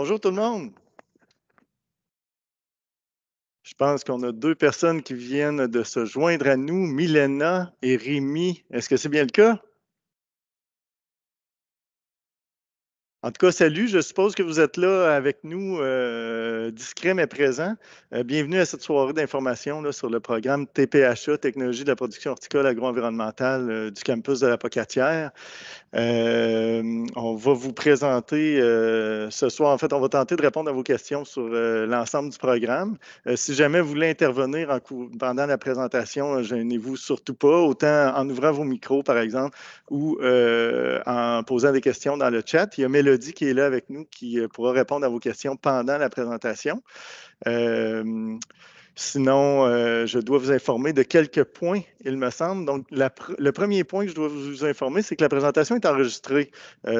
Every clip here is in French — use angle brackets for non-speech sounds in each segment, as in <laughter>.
Bonjour tout le monde. Je pense qu'on a deux personnes qui viennent de se joindre à nous, Milena et Rémi. Est-ce que c'est bien le cas? En tout cas, salut, je suppose que vous êtes là euh, avec nous, euh, discret mais présent. Euh, bienvenue à cette soirée d'information sur le programme TPHA, Technologie de la production horticole agroenvironnementale environnementale du campus de la Pocatière. on va vous présenter ce soir, en fait, on va tenter de répondre à vos questions sur l'ensemble du programme. si jamais vous voulez intervenir pendant la présentation, gênez-vous surtout pas, autant en ouvrant vos micros, par exemple, ou en posant des questions dans le chat. Il y a dit qui est là avec nous, qui euh, pourra répondre à vos questions pendant la présentation. Euh, sinon, euh, je dois vous informer de quelques points, il me semble. Donc, le premier point que je dois vous informer, c'est que la présentation est enregistrée.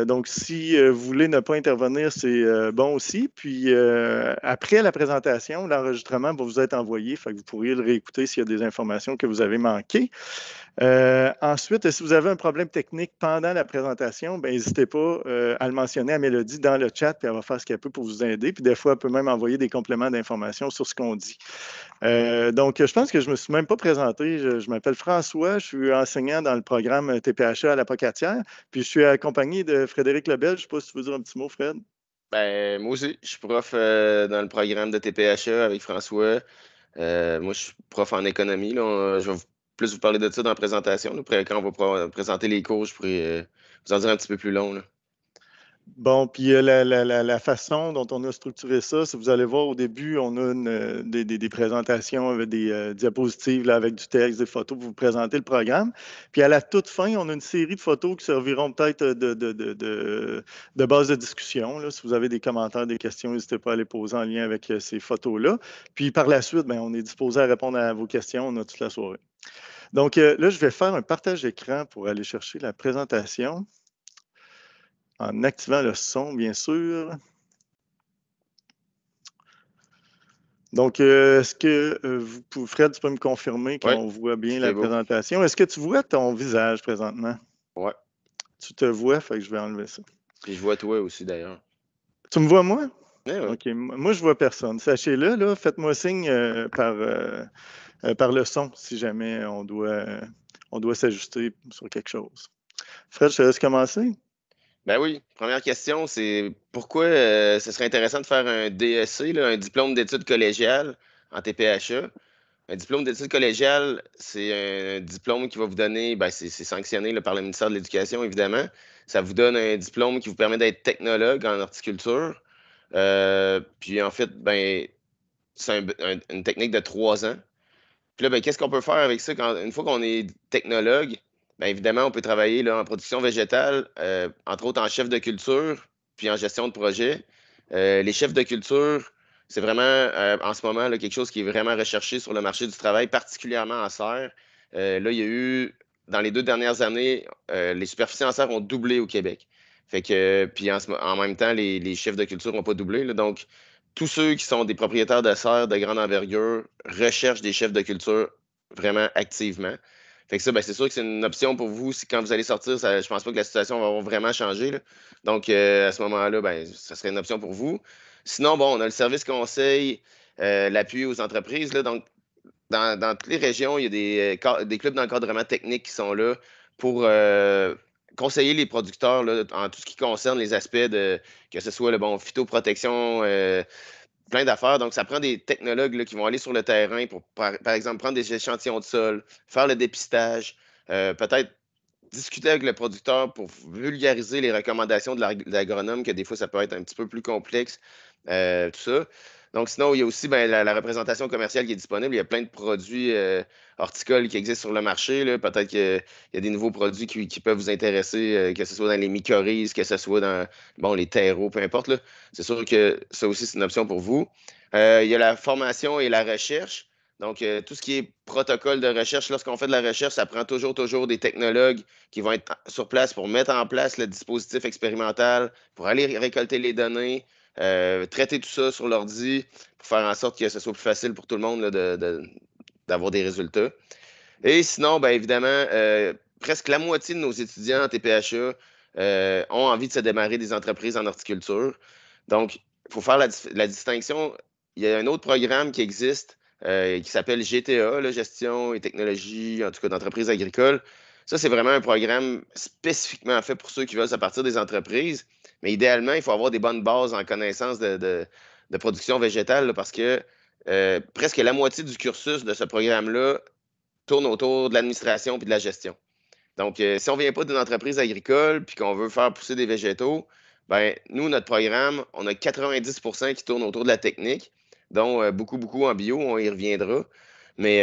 donc, si vous voulez ne pas intervenir, c'est bon aussi. Puis, après la présentation, l'enregistrement va vous être envoyé, fait que vous pourriez le réécouter s'il y a des informations que vous avez manquées. Euh, ensuite, si vous avez un problème technique pendant la présentation, ben, n'hésitez pas euh, à le mentionner à Mélodie dans le chat, puis elle va faire ce qu'elle peut pour vous aider. Puis des fois, elle peut même envoyer des compléments d'information sur ce qu'on dit. Euh, donc, je pense que je ne me suis même pas présenté. Je, m'appelle François, je suis enseignant dans le programme TPHA à la Pocatière, puis je suis accompagné de Frédéric Lebel. Je ne sais pas si tu veux dire un petit mot, Fred. Ben, moi aussi, je suis prof dans le programme de TPHA avec François. moi, je suis prof en économie. je vous plus vous parlez de ça dans la présentation. après, quand on va euh, présenter les cours, je pourrais euh, vous en dire un petit peu plus long. Bon, puis euh, la, façon dont on a structuré ça, si vous allez voir au début, on a une, des, présentations avec des diapositives avec du texte, des photos pour vous présenter le programme. Puis à la toute fin, on a une série de photos qui serviront peut-être de, base de discussion. Si vous avez des commentaires, des questions, n'hésitez pas à les poser en lien avec ces photos-là. Puis par la suite, ben, on est disposé à répondre à vos questions. On a toute la soirée. Donc euh, là, je vais faire un partage d'écran pour aller chercher la présentation en activant le son, bien sûr. Donc, euh, est-ce que euh, vous, Fred, tu peux me confirmer qu'on voit bien la présentation? Est-ce que tu vois ton visage présentement? Oui. Tu te vois, fait que je vais enlever ça. Et je vois toi aussi, d'ailleurs. Tu me vois, moi? Eh oui, OK. Moi, je vois personne. Sachez-le, là, faites-moi signe par... Euh, par le son si jamais on doit, euh, on doit s'ajuster sur quelque chose. Fred, je te laisse commencer. Ben oui, première question, c'est pourquoi euh, ce serait intéressant de faire un DSC, un diplôme d'études collégiales en TPHA. Un diplôme d'études collégiales, c'est un diplôme qui va vous donner, ben, c'est sanctionné par le ministère de l'Éducation, évidemment. Ça vous donne un diplôme qui vous permet d'être technologue en horticulture. puis en fait, ben, c'est une technique de trois ans. Puis là, ben, qu'est-ce qu'on peut faire avec ça? une fois qu'on est technologue, Ben évidemment, on peut travailler là, en production végétale, euh, entre autres en chef de culture, puis en gestion de projet. Euh, les chefs de culture, c'est vraiment euh, en ce moment là, quelque chose qui est vraiment recherché sur le marché du travail, particulièrement en serre. là, il y a eu, dans les deux dernières années, les superficies en serre ont doublé au Québec. Fait que, puis en, en même temps, les, chefs de culture n'ont pas doublé. donc, tous ceux qui sont des propriétaires de serres de grande envergure recherchent des chefs de culture vraiment activement. Fait que ça, ben, c'est sûr que c'est une option pour vous. Si, quand vous allez sortir, je ne pense pas que la situation va vraiment changer. Donc, euh, à ce moment-là, ben, ça serait une option pour vous. Sinon, bon, on a le service conseil, euh, l'appui aux entreprises. donc, dans, toutes les régions, il y a des, euh, clubs d'encadrement technique qui sont là pour conseiller les producteurs en tout ce qui concerne les aspects de que ce soit le bon phytoprotection, euh, plein d'affaires. Donc, ça prend des technologues qui vont aller sur le terrain pour, par, exemple, prendre des échantillons de sol, faire le dépistage, euh, peut-être discuter avec le producteur pour vulgariser les recommandations de l'agronome, que des fois, ça peut être un petit peu plus complexe, euh, tout ça. Donc, sinon, il y a aussi ben, la, représentation commerciale qui est disponible. Il y a plein de produits euh, horticoles qui existent sur le marché. Peut-être qu'il y a des nouveaux produits qui, peuvent vous intéresser, euh, que ce soit dans les mycorhizes, que ce soit dans les terreaux, peu importe. C'est sûr que ça aussi, c'est une option pour vous. Euh, il y a la formation et la recherche. Donc, tout ce qui est protocole de recherche, lorsqu'on fait de la recherche, ça prend toujours, toujours des technologues qui vont être sur place pour mettre en place le dispositif expérimental, pour aller récolter les données, euh, traiter tout ça sur l'ordi pour faire en sorte que ce soit plus facile pour tout le monde d'avoir des résultats. Et sinon, bien évidemment, euh, presque la moitié de nos étudiants en TPHA euh, ont envie de se démarrer des entreprises en horticulture. Donc, il faut faire la, distinction. Il y a un autre programme qui existe qui s'appelle GTA, la Gestion et technologie, en tout cas d'entreprise agricole. Ça, c'est vraiment un programme spécifiquement fait pour ceux qui veulent s'appartir partir des entreprises. Mais idéalement, il faut avoir des bonnes bases en connaissance de, production végétale parce que euh, presque la moitié du cursus de ce programme-là tourne autour de l'administration et de la gestion. Donc, euh, si on ne vient pas d'une entreprise agricole puis qu'on veut faire pousser des végétaux, ben, nous, notre programme, on a 90 qui tourne autour de la technique, dont euh, beaucoup, beaucoup en bio, on y reviendra. Mais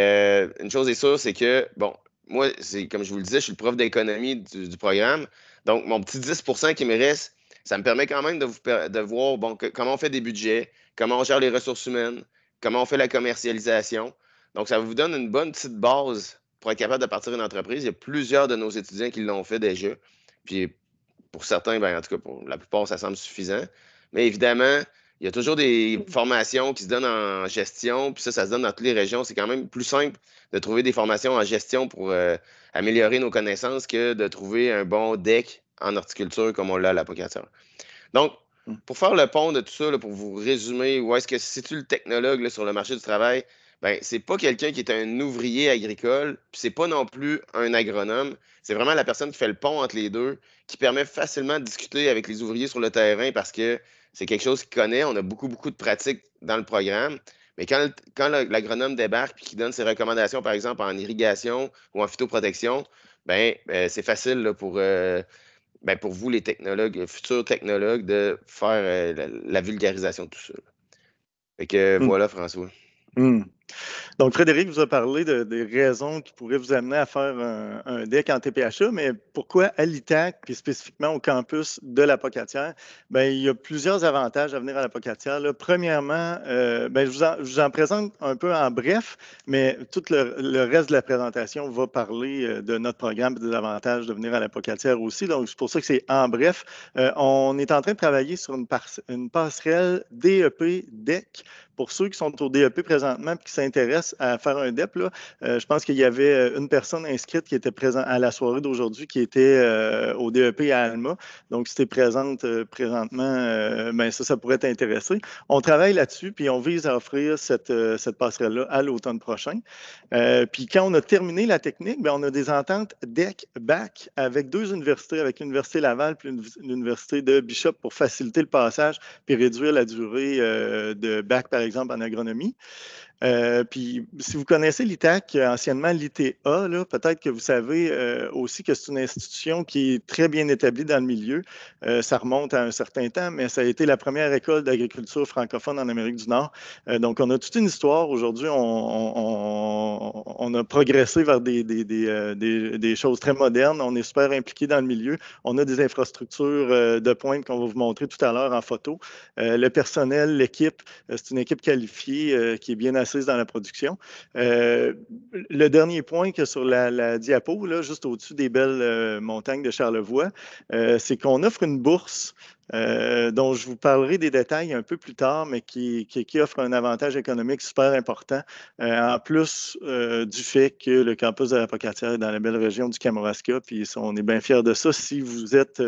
une chose est sûre, c'est que, bon, moi, c'est comme je vous le disais, je suis le prof d'économie du, programme. Donc, mon petit 10 qui me reste, ça me permet quand même de, vous, de voir comment on fait des budgets, comment on gère les ressources humaines, comment on fait la commercialisation. Donc, ça vous donne une bonne petite base pour être capable de partir une entreprise. Il y a plusieurs de nos étudiants qui l'ont fait déjà. Puis, pour certains, ben en tout cas, pour la plupart, ça semble suffisant. Mais évidemment, il y a toujours des mmh. formations qui se donnent en gestion, puis ça, ça se donne dans toutes les régions. C'est quand même plus simple de trouver des formations en gestion pour euh, améliorer nos connaissances que de trouver un bon deck en horticulture comme on l'a à l'apocateur. Donc, mmh. pour faire le pont de tout ça, pour vous résumer, où est-ce que si tu le technologue sur le marché du travail? Ben, c'est pas quelqu'un qui est un ouvrier agricole, puis c'est pas non plus un agronome. C'est vraiment la personne qui fait le pont entre les deux, qui permet facilement de discuter avec les ouvriers sur le terrain parce que c'est quelque chose qu'il connaît. On a beaucoup, beaucoup de pratiques dans le programme. Mais quand, quand l'agronome débarque et qu'il donne ses recommandations, par exemple, en irrigation ou en phytoprotection, ben, euh, c'est facile pour, euh, ben, pour vous, les technologues, futurs technologues, de faire euh, la, vulgarisation de tout ça. Fait que hmm. voilà, François. Hmm. Donc, Frédéric vous a parlé de, des raisons qui pourraient vous amener à faire un, DEC en TPHA, mais pourquoi à l'ITAC, puis spécifiquement au campus de la Pocatière? Bien, il y a plusieurs avantages à venir à la Pocatière. premièrement, euh, ben, je, vous en, présente un peu en bref, mais tout le, reste de la présentation va parler euh, de notre programme et des avantages de venir à la Pocatière aussi. Donc, c'est pour ça que c'est en bref. Euh, on est en train de travailler sur une, une passerelle DEP-DEC. Pour ceux qui sont au DEP présentement et qui s'intéresse à faire un DEP, euh, je pense qu'il y avait euh, une personne inscrite qui était présente à la soirée d'aujourd'hui qui était euh, au DEP à Alma. Donc, si tu es présente présentement, ben, ça, ça pourrait t'intéresser. On travaille là-dessus, puis on vise à offrir cette, passerelle-là à l'automne prochain. puis quand on a terminé la technique, ben, on a des ententes DEC-BAC avec deux universités, avec l'Université Laval puis l'Université de Bishop pour faciliter le passage puis réduire la durée de bac, par exemple, en agronomie. Euh, puis, si vous connaissez l'ITAC, euh, anciennement l'ITA, peut-être que vous savez euh, aussi que c'est une institution qui est très bien établie dans le milieu. ça remonte à un certain temps, mais ça a été la première école d'agriculture francophone en Amérique du Nord. donc, on a toute une histoire. Aujourd'hui, on, a progressé vers des, des, choses très modernes. On est super impliqué dans le milieu. On a des infrastructures de pointe qu'on va vous montrer tout à l'heure en photo. le personnel, l'équipe, c'est une équipe qualifiée qui est bien assurée dans la production. Euh, le dernier point que sur la, diapo, juste au-dessus des belles euh, montagnes de Charlevoix, euh, c'est qu'on offre une bourse euh, dont je vous parlerai des détails un peu plus tard, mais qui, offre un avantage économique super important, euh, en plus euh, du fait que le campus de la Pocatière est dans la belle région du Kamouraska, puis on est bien fiers de ça. Si vous êtes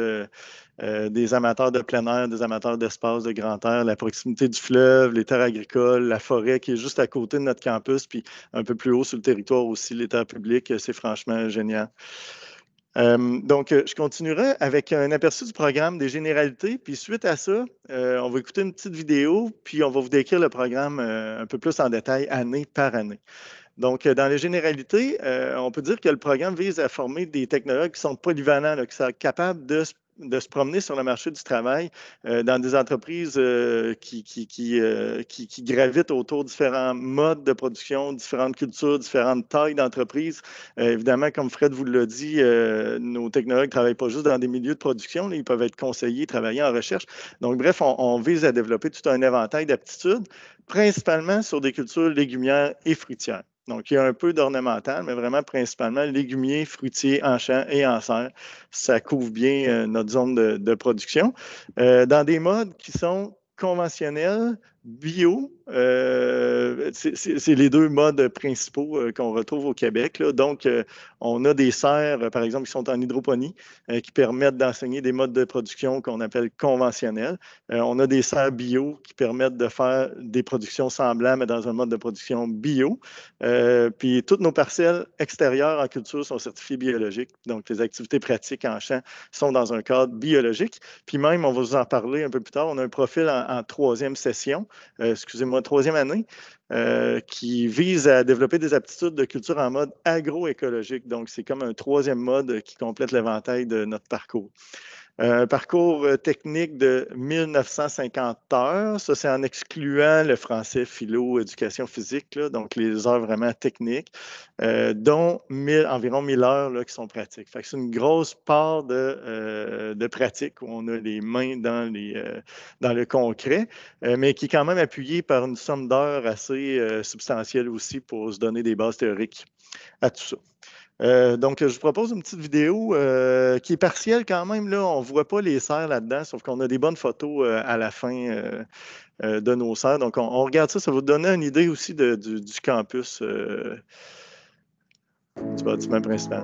des amateurs de plein air, des amateurs d'espace, de grand air, la proximité du fleuve, les terres agricoles, la forêt qui est juste à côté de notre campus, puis un peu plus haut sur le territoire aussi, les terres publiques, c'est franchement génial. Euh, donc, euh, je continuerai avec un aperçu du programme des généralités. Puis suite à ça, euh, on va écouter une petite vidéo, puis on va vous décrire le programme un peu plus en détail, année par année. Donc, dans les généralités, on peut dire que le programme vise à former des technologues qui sont polyvalents, qui sont capables de se de se promener sur le marché du travail euh, dans des entreprises euh, qui, euh, qui, qui, gravitent autour de différents modes de production, différentes cultures, différentes tailles d'entreprises. évidemment, comme Fred vous l'a dit, nos technologues ne travaillent pas juste dans des milieux de production, ils peuvent être conseillers, travailler en recherche. Donc, bref, on, on vise à développer tout un éventail d'aptitudes, principalement sur des cultures légumières et fruitières. Donc, il y a un peu d'ornemental, mais vraiment principalement légumier, fruitier, en champ et en serre. Ça couvre bien euh, notre zone de, production. Euh, dans des modes qui sont conventionnels, bio, euh, c'est les deux modes principaux euh, qu'on retrouve au Québec. Donc, euh, on a des serres, par exemple, qui sont en hydroponie, qui permettent d'enseigner des modes de production qu'on appelle conventionnels. on a des serres bio qui permettent de faire des productions semblables, mais dans un mode de production bio. puis, toutes nos parcelles extérieures en culture sont certifiées biologiques. Donc, les activités pratiques en champ sont dans un cadre biologique. Puis même, on va vous en parler un peu plus tard, on a un profil en troisième session euh, excusez-moi, troisième année, euh, qui vise à développer des aptitudes de culture en mode agroécologique. Donc, c'est comme un troisième mode qui complète l'éventail de notre parcours. Un euh, parcours euh, technique de 1950 heures, ça c'est en excluant le français, philo, éducation physique, donc les heures vraiment techniques, euh, dont environ 1000 heures là, qui sont pratiques. Fait que c'est une grosse part de, de, pratique où on a les mains dans, les, dans le concret, mais qui est quand même appuyée par une somme d'heures assez substantielle aussi pour se donner des bases théoriques à tout ça. Euh, donc, je vous propose une petite vidéo euh, qui est partielle quand même. Là. On ne voit pas les serres là-dedans, sauf qu'on a des bonnes photos euh, à la fin de nos serres. Donc, on, regarde ça. Ça va vous donner une idée aussi du, du, campus du bâtiment principal.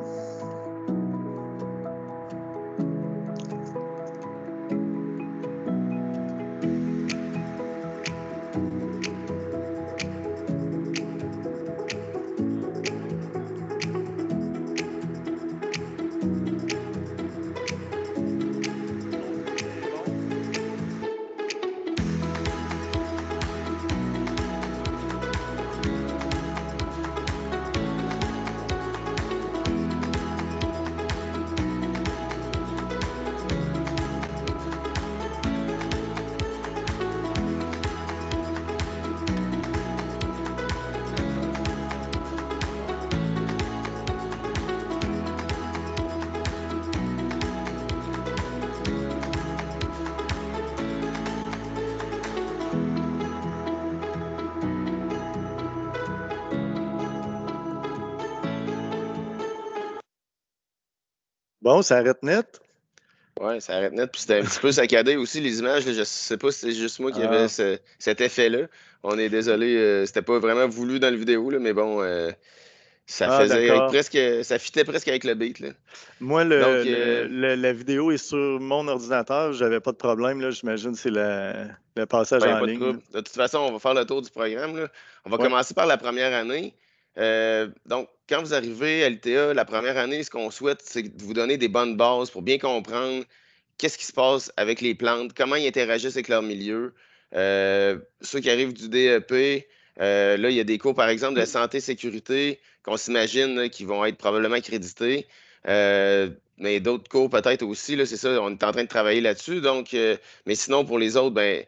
Bon, ça arrête net. Oui, ça arrête net. Puis c'était un petit peu saccadé aussi, les images. Je ne sais pas si c'est juste moi qui ah. avait cet effet-là. On est désolé, euh, c'était pas vraiment voulu dans la vidéo, mais bon, euh, ça ah, faisait presque. Ça fitait presque avec le beat. Moi, euh, le, la vidéo est sur mon ordinateur. J'avais pas de problème. J'imagine c'est le, passage ben, en ligne. De, toute façon, on va faire le tour du programme. On va commencer par la première année. Euh, donc, quand vous arrivez à l'ITA, la première année, ce qu'on souhaite, c'est de vous donner des bonnes bases pour bien comprendre qu'est-ce qui se passe avec les plantes, comment ils interagissent avec leur milieu. Euh, ceux qui arrivent du DEP, euh, là, il y a des cours, par exemple, de santé-sécurité qu'on s'imagine qui vont être probablement crédités. mais d'autres cours peut-être aussi, c'est ça, on est en train de travailler là-dessus. Donc, mais sinon, pour les autres, ben,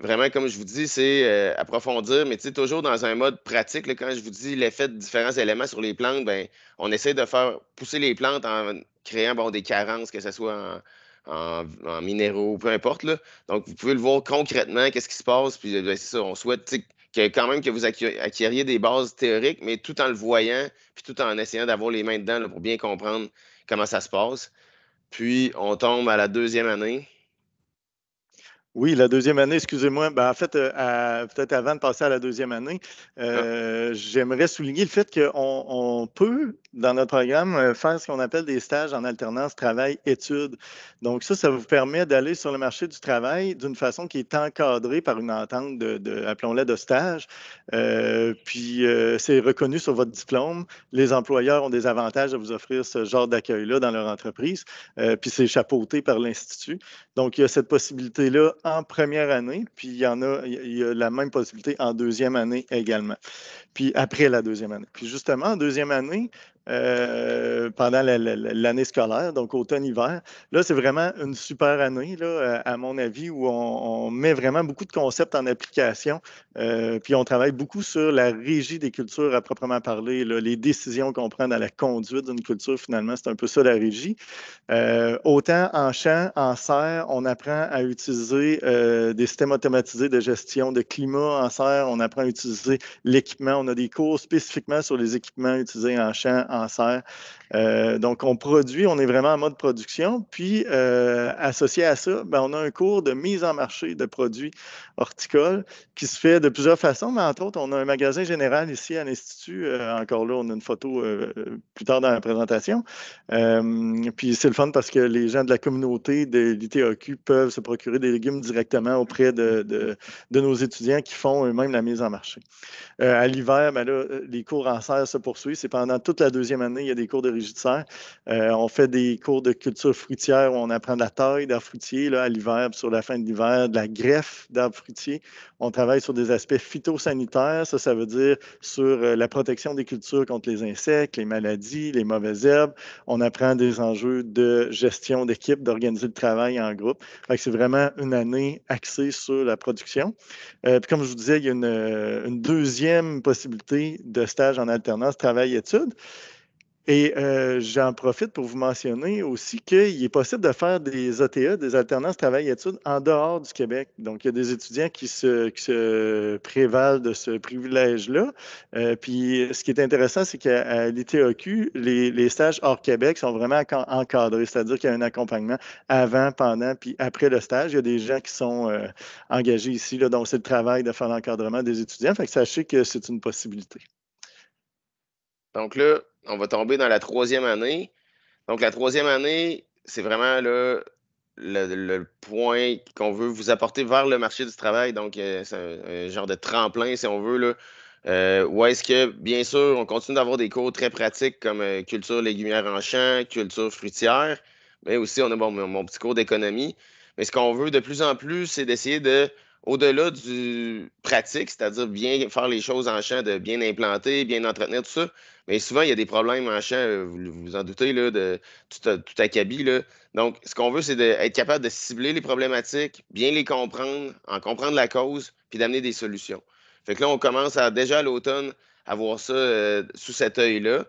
vraiment, comme je vous dis, c'est euh, approfondir, mais toujours dans un mode pratique. quand je vous dis l'effet de différents éléments sur les plantes, ben, on essaie de faire pousser les plantes en créant bon, des carences, que ce soit en, en, en minéraux, peu importe. Là. Donc, vous pouvez le voir concrètement, qu'est-ce qui se passe. Puis, euh, ben, on souhaite que, quand même que vous acquériez des bases théoriques, mais tout en le voyant, puis tout en essayant d'avoir les mains dedans pour bien comprendre comment ça se passe. Puis, on tombe à la deuxième année oui, la deuxième année, excusez-moi. Ben, en fait, euh, peut-être avant de passer à la deuxième année, ah. euh, j'aimerais souligner le fait qu'on on peut, dans notre programme, euh, faire ce qu'on appelle des stages en alternance travail-études. Donc, ça, ça vous permet d'aller sur le marché du travail d'une façon qui est encadrée par une entente de, appelons-la, de stage. puis, c'est reconnu sur votre diplôme. Les employeurs ont des avantages à vous offrir ce genre d'accueil-là dans leur entreprise. puis, c'est chapeauté par l'Institut. Donc, il y a cette possibilité-là en première année, puis il y en a, il y a la même possibilité en deuxième année également, puis après la deuxième année. Puis justement, en deuxième année, euh, pendant l'année scolaire, donc automne-hiver. Là, c'est vraiment une super année, là, euh, à mon avis, où on, met vraiment beaucoup de concepts en application. Euh, puis on travaille beaucoup sur la régie des cultures à proprement parler, les décisions qu'on prend dans la conduite d'une culture, finalement, c'est un peu ça la régie. autant en champ, en serre, on apprend à utiliser des systèmes automatisés de gestion de climat en serre, on apprend à utiliser l'équipement. On a des cours spécifiquement sur les équipements utilisés en champ, en en serre. Euh, donc, on produit, on est vraiment en mode production. Puis, euh, associé à ça, ben, on a un cours de mise en marché de produits horticoles qui se fait de plusieurs façons, mais entre autres, on a un magasin général ici à l'Institut. Euh, encore là, on a une photo plus tard dans la présentation. puis, c'est le fun parce que les gens de la communauté de l'ITAQ peuvent se procurer des légumes directement auprès de, de nos étudiants qui font eux-mêmes la mise en marché. à l'hiver, ben, là, les cours en serre se poursuivent. C'est pendant toute la deuxième année, il y a des cours de régisseurs. Euh, on fait des cours de culture fruitière où on apprend de la taille d'arbres fruitiers là, à l'hiver, sur la fin de l'hiver, de la greffe d'arbres fruitiers. On travaille sur des aspects phytosanitaires. Ça, ça veut dire sur euh, la protection des cultures contre les insectes, les maladies, les mauvaises herbes. On apprend des enjeux de gestion d'équipe, d'organiser le travail en groupe. C'est vraiment une année axée sur la production. Euh, puis comme je vous disais, il y a une, une deuxième possibilité de stage en alternance, travail-études. Et euh, j'en profite pour vous mentionner aussi qu'il est possible de faire des ATA, e e, des alternances travail-études, en dehors du Québec. Donc, il y a des étudiants qui se, se prévalent de ce privilège-là. Euh, puis, ce qui est intéressant, c'est qu'à l'ITAQ, e les, les, stages hors Québec sont vraiment encadrés, c'est-à-dire qu'il y a un accompagnement avant, pendant, puis après le stage. Il y a des gens qui sont euh, engagés ici, là, donc c'est le travail de faire l'encadrement des étudiants. Fait que sachez que c'est une possibilité. Donc là, on va tomber dans la troisième année. Donc, la troisième année, c'est vraiment le, le, point qu'on veut vous apporter vers le marché du travail. Donc, euh, c'est un, genre de tremplin, si on veut. Là. Euh, où est-ce que, bien sûr, on continue d'avoir des cours très pratiques comme euh, culture légumière en champ, culture fruitière, mais aussi on a mon petit cours d'économie. Mais ce qu'on veut de plus en plus, c'est d'essayer de, au-delà du pratique, c'est-à-dire bien faire les choses en champ, de bien implanter, bien entretenir tout ça, mais souvent, il y a des problèmes en euh, vous vous en doutez, là, de tout, euh, tout Donc, ce qu'on veut, c'est d'être capable de cibler les problématiques, bien les comprendre, en comprendre la cause, puis d'amener des solutions. Fait que là, on commence à, déjà à l'automne à voir ça euh, sous cet œil-là.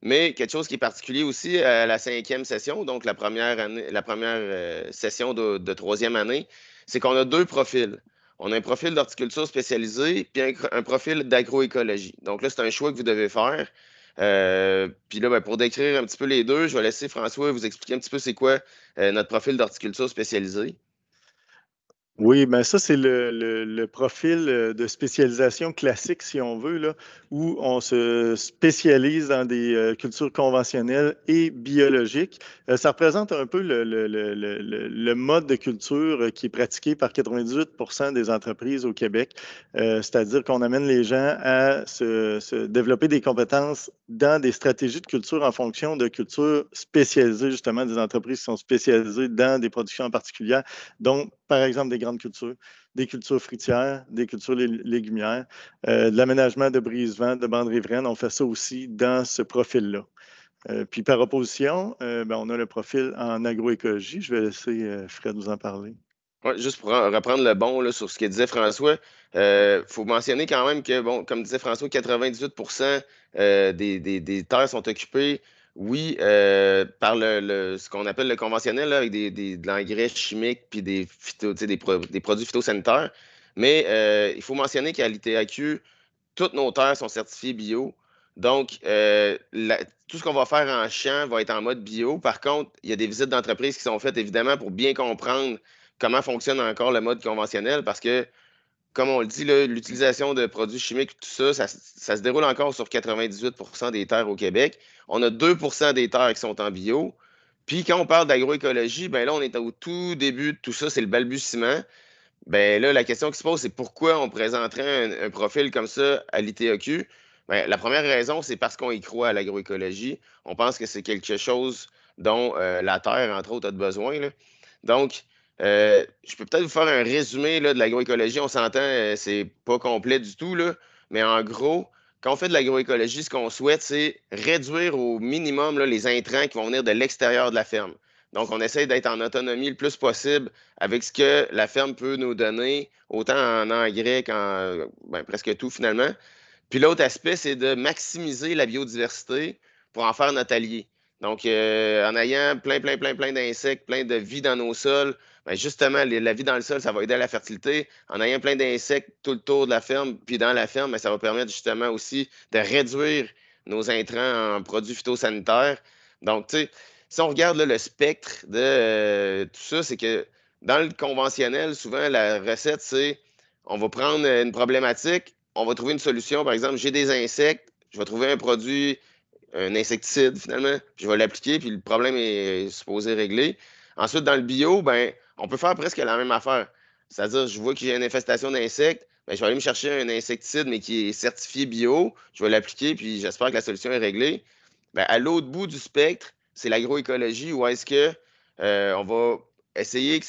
Mais quelque chose qui est particulier aussi à la cinquième session, donc la première, la première session de, de, troisième année, c'est qu'on a deux profils. On a un profil d'horticulture spécialisée puis un profil d'agroécologie. Donc là, c'est un choix que vous devez faire. Euh, puis là, ben, pour décrire un petit peu les deux, je vais laisser François vous expliquer un petit peu c'est quoi euh, notre profil d'horticulture spécialisée. Oui, ben ça, c'est le, le, profil euh, de spécialisation classique, si on veut, là, où on se spécialise dans des cultures conventionnelles et biologiques. ça représente un peu le, le, mode de culture qui est pratiqué par 98 des entreprises au Québec, c'est-à-dire qu'on amène les gens à se, se développer des compétences dans des stratégies de culture en fonction de cultures spécialisées, justement, des entreprises qui sont spécialisées dans des productions en particulier. Donc, par exemple, des grandes cultures, des cultures fruitières, des cultures légumières, euh, de l'aménagement de brise-vent, de bandes riveraines. On fait ça aussi dans ce profil-là. Euh, puis par opposition, euh, ben, on a le profil en agroécologie. Je vais laisser Fred nous en parler juste pour reprendre le bon sur ce que disait François, il euh, faut mentionner quand même que, bon, comme disait François, 98 euh, des, des, terres sont occupées, oui, euh, par le, ce qu'on appelle le conventionnel, avec des, des, de l'engrais chimique puis des, phyto, des, produits phytosanitaires. Mais il faut mentionner qu'à l'ITAQ, toutes nos terres sont certifiées bio. Donc, tout ce qu'on va faire en champ va être en mode bio. Par contre, il y a des visites d'entreprises qui sont faites, évidemment, pour bien comprendre comment fonctionne encore le mode conventionnel parce que, comme on le dit, l'utilisation de produits chimiques, tout ça, ça, se déroule encore sur 98 des terres au Québec. On a 2 des terres qui sont en bio. Puis quand on parle d'agroécologie, ben là, on est au tout début de tout ça, c'est le balbutiement. Ben là, la question qui se pose, c'est pourquoi on présenterait un, profil comme ça à l'ITAQ? Ben, la première raison, c'est parce qu'on y croit à l'agroécologie. On pense que c'est quelque chose dont euh, la Terre, entre autres, a besoin. Donc, euh, je peux peut-être vous faire un résumé de l'agroécologie. On s'entend, ce euh, c'est pas complet du tout, mais en gros, quand on fait de l'agroécologie, ce qu'on souhaite, c'est réduire au minimum les intrants qui vont venir de l'extérieur de la ferme. Donc, on essaie d'être en autonomie le plus possible avec ce que la ferme peut nous donner, autant en engrais qu'en ben, presque tout finalement. Puis l'autre aspect, c'est de maximiser la biodiversité pour en faire notre allié. Donc, euh, en ayant plein, plein, plein, plein d'insectes, plein de vie dans nos sols, ben, justement, la vie dans le sol, ça va aider à la fertilité. En ayant plein d'insectes tout le tour de la ferme, puis dans la ferme, ben, ça va permettre justement aussi de réduire nos intrants en produits phytosanitaires. Donc, tu sais, si on regarde le spectre de euh, tout ça, c'est que dans le conventionnel, souvent, la recette, c'est on va prendre une problématique, on va trouver une solution. Par exemple, j'ai des insectes, je vais trouver un produit, un insecticide finalement, je vais l'appliquer, puis le problème est euh, supposé réglé. Ensuite, dans le bio, ben, on peut faire presque la même affaire. C'est-à-dire, je vois qu'il y a une infestation d'insectes, ben, je vais aller me chercher un insecticide, mais qui est certifié bio, je vais l'appliquer, puis j'espère que la solution est réglée. Ben, à l'autre bout du spectre, c'est l'agroécologie, où est-ce que euh, on va essayer de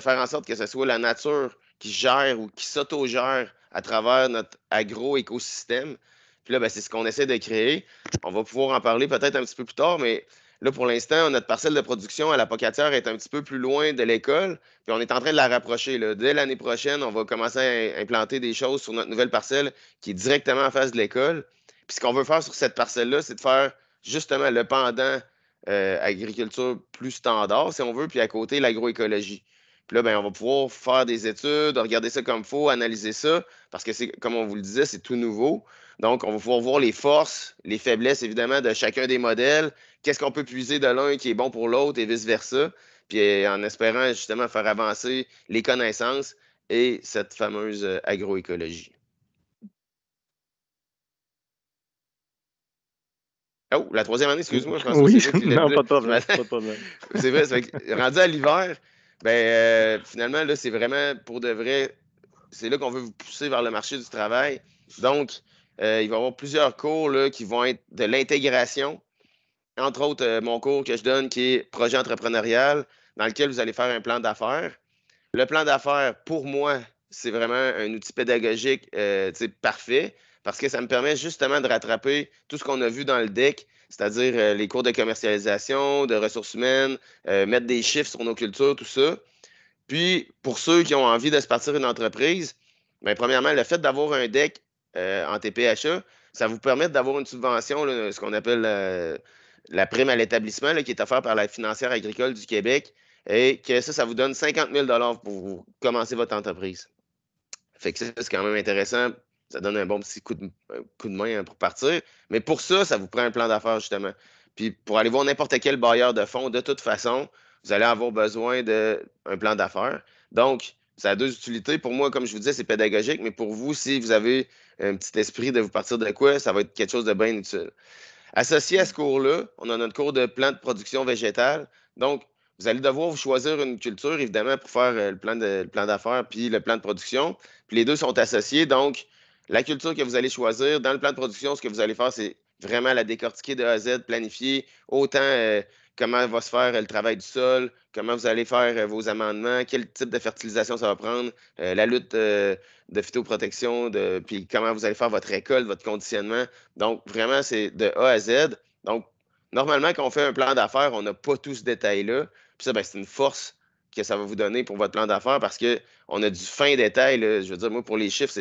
faire en sorte que ce soit la nature qui gère ou qui s'auto-gère à travers notre agroécosystème. Puis là, ben, c'est ce qu'on essaie de créer. On va pouvoir en parler peut-être un petit peu plus tard, mais Là, pour l'instant, notre parcelle de production à la Pocatière est un petit peu plus loin de l'école, puis on est en train de la rapprocher. Là. Dès l'année prochaine, on va commencer à implanter des choses sur notre nouvelle parcelle qui est directement en face de l'école. Puis ce qu'on veut faire sur cette parcelle-là, c'est de faire justement le pendant euh, agriculture plus standard, si on veut, puis à côté, l'agroécologie là, ben, on va pouvoir faire des études, regarder ça comme il faut, analyser ça, parce que c'est, comme on vous le disait, c'est tout nouveau. Donc, on va pouvoir voir les forces, les faiblesses, évidemment, de chacun des modèles, qu'est-ce qu'on peut puiser de l'un qui est bon pour l'autre et vice-versa. Puis euh, en espérant justement faire avancer les connaissances et cette fameuse euh, agroécologie. Oh, la troisième année, excuse-moi, je oui. que <laughs> non, pas de problème. c'est vrai, rendu à l'hiver, ben, euh, finalement, là, c'est vraiment pour de vrai. C'est là qu'on veut vous pousser vers le marché du travail. Donc, euh, il va y avoir plusieurs cours qui vont être de l'intégration. Entre autres, euh, mon cours que je donne qui est projet entrepreneurial, dans lequel vous allez faire un plan d'affaires. Le plan d'affaires, pour moi, c'est vraiment un outil pédagogique parfait parce que ça me permet justement de rattraper tout ce qu'on a vu dans le deck c'est-à-dire euh, les cours de commercialisation, de ressources humaines, euh, mettre des chiffres sur nos cultures, tout ça. Puis, pour ceux qui ont envie de se partir une entreprise, bien, premièrement, le fait d'avoir un deck euh, en TPHE, ça vous permet d'avoir une subvention, ce qu'on appelle la, prime à l'établissement, qui est offerte par la financière agricole du Québec, et que ça, ça vous donne 50 000 pour commencer votre entreprise. Fait que ça, c'est quand même intéressant ça donne un bon petit coup de, coup de main hein, pour partir. Mais pour ça, ça vous prend un plan d'affaires, justement. Puis pour aller voir n'importe quel bailleur de fonds, de toute façon, vous allez avoir besoin d'un plan d'affaires. Donc, ça a deux utilités. Pour moi, comme je vous disais, c'est pédagogique, mais pour vous, si vous avez un petit esprit de vous partir de quoi, ça va être quelque chose de bien utile. Associé à ce cours-là, on a notre cours de plan de production végétale. Donc, vous allez devoir vous choisir une culture, évidemment, pour faire euh, le plan d'affaires puis le plan de production. Puis les deux sont associés. Donc, la culture que vous allez choisir. Dans le plan de production, ce que vous allez faire, c'est vraiment la décortiquer de A à Z, planifier autant euh, comment va se faire euh, le travail du sol, comment vous allez faire euh, vos amendements, quel type de fertilisation ça va prendre, la lutte de phytoprotection, puis comment vous allez faire votre récolte, votre conditionnement. Donc, vraiment, c'est de A à Z. Donc, normalement, quand on fait un plan d'affaires, on n'a pas tout ce détail-là. Puis ça, ben, c'est une force que ça va vous donner pour votre plan d'affaires parce qu'on a du fin détail. Je veux dire, moi, pour les chiffres,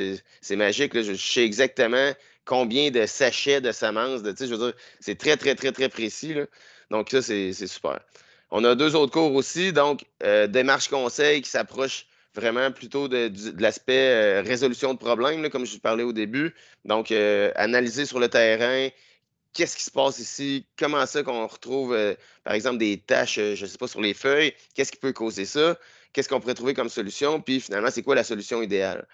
c'est magique. Je sais exactement combien de sachets de semences. De, je veux dire, c'est très, très, très, très précis. Donc, ça, c'est super. On a deux autres cours aussi. Donc, euh, démarche conseil qui s'approche vraiment plutôt de, l'aspect euh, résolution de problèmes, comme je vous parlais au début. Donc, euh, analyser sur le terrain, qu'est-ce qui se passe ici, comment ça qu'on retrouve, euh, par exemple, des taches, euh, je ne sais pas, sur les feuilles, qu'est-ce qui peut causer ça, qu'est-ce qu'on pourrait trouver comme solution, puis finalement, c'est quoi la solution idéale.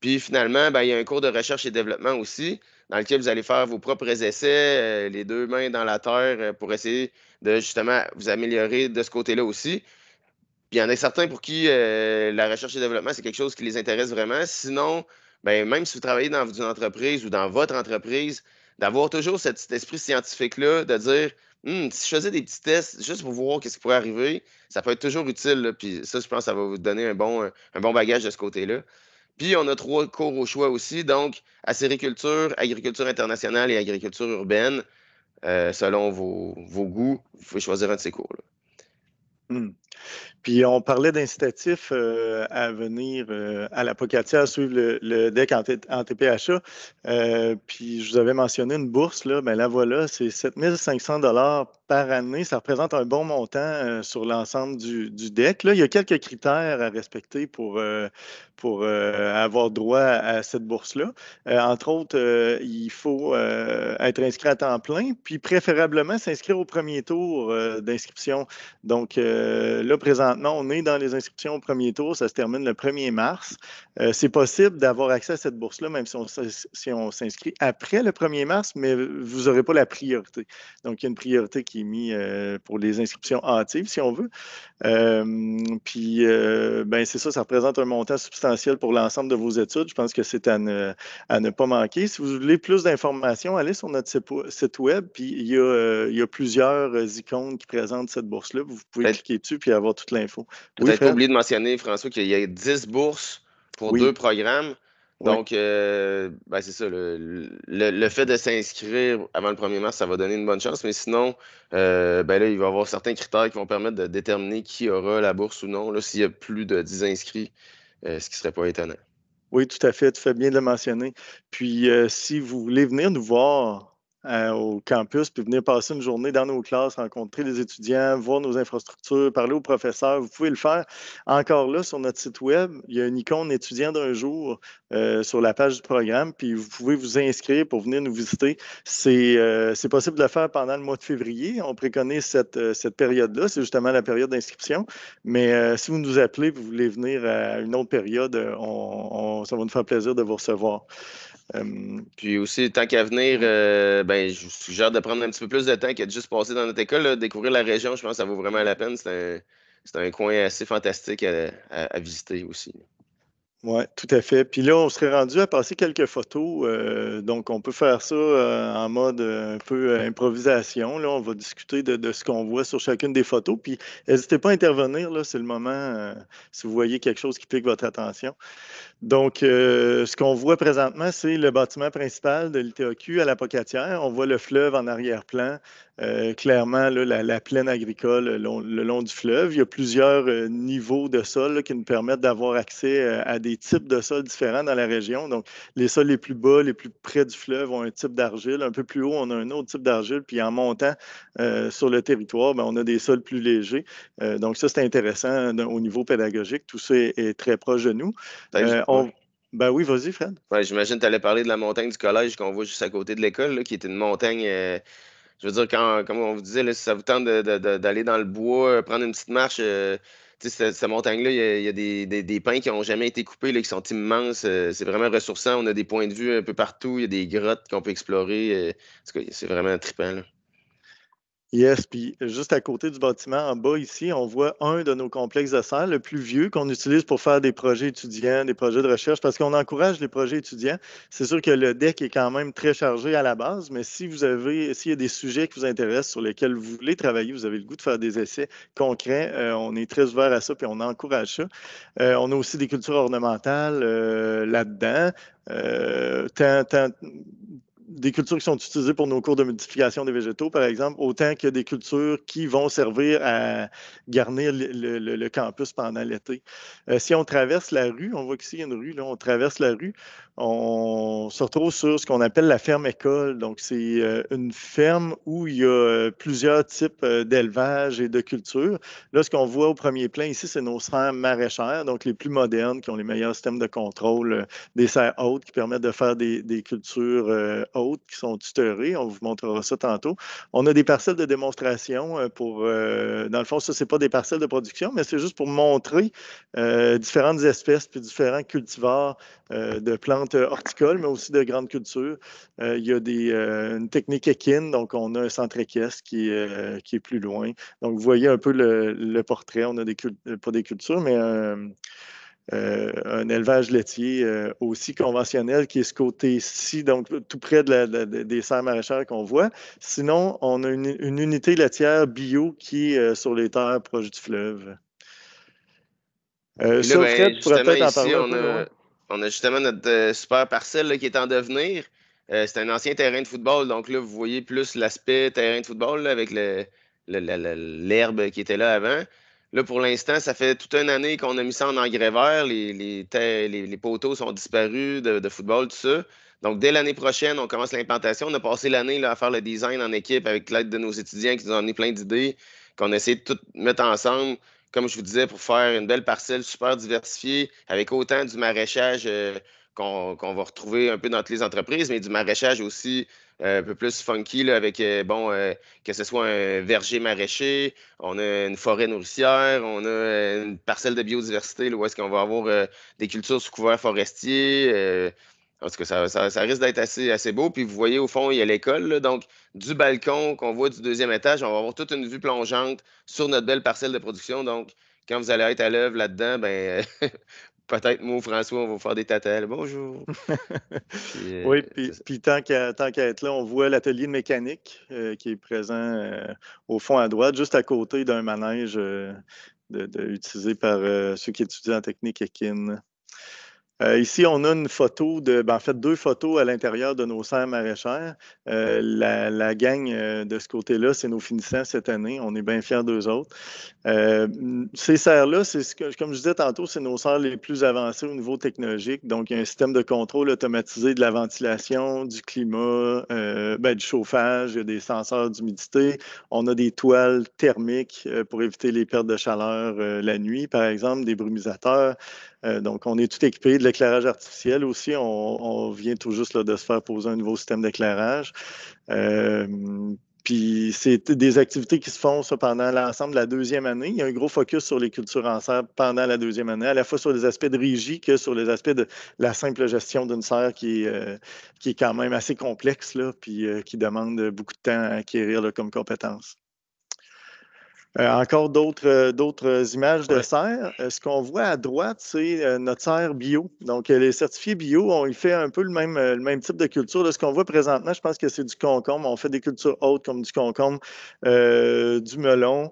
Puis finalement, ben, il y a un cours de recherche et développement aussi, dans lequel vous allez faire vos propres essais, euh, les deux mains dans la terre, pour essayer de justement vous améliorer de ce côté-là aussi. Puis il y en a certains pour qui la recherche et développement, c'est quelque chose qui les intéresse vraiment. Sinon, ben, même si vous travaillez dans une entreprise ou dans votre entreprise, d'avoir toujours cet, esprit scientifique-là, de dire hmm, si je faisais des petits tests juste pour voir qu'est-ce qui pourrait arriver, ça peut être toujours utile. Puis ça, je pense ça va vous donner un bon, un, bon bagage de ce côté-là. Puis on a trois cours au choix aussi, donc acériculture, agriculture internationale et agriculture urbaine. Euh, selon vos, vos, goûts, vous pouvez choisir un de ces cours-là. Hmm. Puis on parlait d'incitatifs euh, à venir euh, à la à suivre le, deck DEC en, TPH. TPHA. Euh, puis je vous avais mentionné une bourse, là, ben la voilà, c'est 7500 dollars par année. Ça représente un bon montant sur l'ensemble du, du, DEC. Là, il y a quelques critères à respecter pour, pour avoir droit à cette bourse-là. entre autres, il faut être inscrit à temps plein, puis préférablement s'inscrire au premier tour d'inscription. Donc, là, présentement, on est dans les inscriptions au premier tour. Ça se termine le 1er mars. Euh, c'est possible d'avoir accès à cette bourse-là, même si on, s'inscrit après le 1er mars, mais vous n'aurez pas la priorité. Donc, il y a une priorité qui est mise euh, pour les inscriptions hâtives, si on veut. Euh, puis, ben, c'est ça, ça représente un montant substantiel pour l'ensemble de vos études. Je pense que c'est à ne, à ne pas manquer. Si vous voulez plus d'informations, allez sur notre site web, puis il y a, plusieurs icônes qui présentent cette bourse-là. Vous pouvez ben, cliquer dessus, puis avoir toute l'info. Vous être oublié de mentionner, François, qu'il y a 10 bourses pour deux programmes. Donc, euh, ben, c'est ça. Le, fait de s'inscrire avant le 1er mars, ça va donner une bonne chance. Mais sinon, euh, ben là, il va y avoir certains critères qui vont permettre de déterminer qui aura la bourse ou non. Là, s'il y a plus de 10 inscrits, euh, ce qui ne serait pas étonnant. Oui, tout à fait. Tu fais bien de le mentionner. Puis, si vous voulez venir nous voir euh, au campus, puis venir passer une journée dans nos classes, rencontrer les étudiants, voir nos infrastructures, parler aux professeurs. Vous pouvez le faire. Encore là, sur notre site web, il y a une icône étudiant d'un jour euh, sur la page du programme, puis vous pouvez vous inscrire pour venir nous visiter. C'est euh, c'est possible de le faire pendant le mois de février. On préconise cette, cette période-là. C'est justement la période d'inscription. Mais si vous nous appelez, vous voulez venir à une autre période, on, ça va nous faire plaisir de vous recevoir. Euh, puis aussi, tant qu'à venir, euh, ben, je vous suggère de prendre un petit peu plus de temps qu'à juste passer dans notre école. découvrir la région, je pense que ça vaut vraiment la peine. C'est un, coin assez fantastique à visiter aussi. Oui, tout à fait. Puis là, on serait rendu à passer quelques photos. Euh, donc, on peut faire ça euh, en mode euh, un peu improvisation. Là, on va discuter de, ce qu'on voit sur chacune des photos. Puis, n'hésitez pas à intervenir. Là, c'est le moment si vous voyez quelque chose qui pique votre attention. Donc, ce qu'on voit présentement, c'est le bâtiment principal de l'ITAQ à la Pocatière. On voit le fleuve en arrière-plan. clairement, la, plaine agricole le long, du fleuve. Il y a plusieurs niveaux de sol qui nous permettent d'avoir accès à des types de sols différents dans la région. Donc, les sols les plus bas, les plus près du fleuve ont un type d'argile. Un peu plus haut, on a un autre type d'argile. Puis en montant euh, sur le territoire, ben, on a des sols plus légers. Euh, donc, ça, c'est intéressant au niveau pédagogique. Tout ça est, très proche de nous. ben, euh, ben oui, vas-y, Fred. J'imagine que tu allais parler de la montagne du collège qu'on voit juste à côté de l'école, qui est une montagne. je veux dire, quand, comme on vous disait, si ça vous tente d'aller dans le bois, prendre une petite marche, cette, cette montagne-là, il y a, des, des, des, pins qui n'ont jamais été coupés, là, qui sont immenses. Euh, c'est vraiment ressourçant. On a des points de vue un peu partout. Il y a des grottes qu'on peut explorer. Euh, c'est vraiment trippant. Là. Yes, puis juste à côté du bâtiment, en bas ici, on voit un de nos complexes de serre, le plus vieux qu'on utilise pour faire des projets étudiants, des projets de recherche, parce qu'on encourage les projets étudiants. C'est sûr que le deck est quand même très chargé à la base, mais si vous avez, s'il y a des sujets qui vous intéressent, sur lesquels vous voulez travailler, vous avez le goût de faire des essais concrets, euh, on est très ouvert à ça, puis on encourage ça. Euh, on a aussi des cultures ornementales euh, là-dedans. Tant, tant, des cultures qui sont utilisées pour nos cours de modification des végétaux, par exemple, autant que des cultures qui vont servir à garnir le, campus pendant l'été. Euh, si on traverse la rue, on voit qu'ici il y a une rue, on traverse la rue, on se retrouve sur ce qu'on appelle la ferme école. Donc, c'est euh, une ferme où il y a euh, plusieurs types euh, d'élevage et de culture. Là, ce qu'on voit au premier plan ici, c'est nos serres maraîchères, donc les plus modernes, qui ont les meilleurs systèmes de contrôle des serres hautes, qui permettent de faire des, cultures hautes qui sont tutorées. On vous montrera ça tantôt. On a des parcelles de démonstration pour, dans le fond, ça, c'est pas des parcelles de production, mais c'est juste pour montrer différentes espèces puis différents cultivars de plantes euh, horticole mais aussi de grandes cultures. Euh, il y a des, euh, une technique équine, donc on a un centre équestre qui, qui est plus loin. Donc, vous voyez un peu le, portrait. On a pas des cultures, mais un élevage laitier aussi conventionnel qui est ce côté-ci, donc tout près de la, des serres maraîchères qu'on voit. Sinon, on a une, unité laitière bio qui est sur les terres proches du fleuve. Euh, ça, ben, Fred, en parler. a... On a justement notre euh, super parcelle qui est en devenir. Euh, c'est un ancien terrain de football, donc là, vous voyez plus l'aspect terrain de football avec l'herbe le, qui était là avant. Là, pour l'instant, ça fait toute une année qu'on a mis ça en engrais vert. Les, les, poteaux sont disparus de, football, tout ça. Donc, dès l'année prochaine, on commence l'implantation. On a passé l'année à faire le design en équipe avec l'aide de nos étudiants qui nous ont donné plein d'idées, qu'on a essayé de tout mettre ensemble comme je vous disais, pour faire une belle parcelle super diversifiée, avec autant du maraîchage euh, qu'on va retrouver un peu dans toutes les entreprises, mais du maraîchage aussi euh, un peu plus funky, avec, euh, bon, que ce soit un verger maraîcher, on a une forêt nourricière, on a une parcelle de biodiversité, où est-ce qu'on va avoir des cultures sous couvert forestier, parce que ça, risque d'être assez, beau. Puis vous voyez, au fond, il y a l'école. Donc, du balcon qu'on voit du deuxième étage, on va avoir toute une vue plongeante sur notre belle parcelle de production. Donc, quand vous allez être à l'œuvre là-dedans, ben, <laughs> peut-être moi ou François, on va faire des tatelles. Bonjour. <laughs> Euh, oui, puis, tant qu'à être là, on voit l'atelier de mécanique euh, qui est présent euh, au fond à droite, juste à côté d'un manège utilisé par ceux qui étudient en technique équine. Euh, ici, on a une photo de, ben, en fait, deux photos à l'intérieur de nos serres maraîchères. Euh, la, la, gang euh, de ce côté-là, c'est nos finissants cette année. On est bien fiers d'eux autres. ces serres-là, c'est ce que, comme je disais tantôt, c'est nos serres les plus avancées au niveau technologique. Donc, il y a un système de contrôle automatisé de la ventilation, du climat, ben, du chauffage, il y a des senseurs d'humidité. On a des toiles thermiques pour éviter les pertes de chaleur la nuit, par exemple, des brumisateurs. Euh, donc, on est tout équipé de l'éclairage artificiel aussi. On, vient tout juste de se faire poser un nouveau système d'éclairage. Euh, puis c'est des activités qui se font pendant l'ensemble de la deuxième année. Il y a un gros focus sur les cultures en serre pendant la deuxième année, à la fois sur les aspects de régie que sur les aspects de la simple gestion d'une serre qui, est, euh, qui est quand même assez complexe, là, puis qui demande beaucoup de temps à acquérir comme compétence. Euh, encore d'autres euh, euh, images de serre. ce qu'on voit à droite, c'est notre serre bio. Donc, les certifiés bio, on y fait un peu le même, le même type de culture. de ce qu'on voit présentement, je pense que c'est du concombre. On fait des cultures hautes comme du concombre, du melon.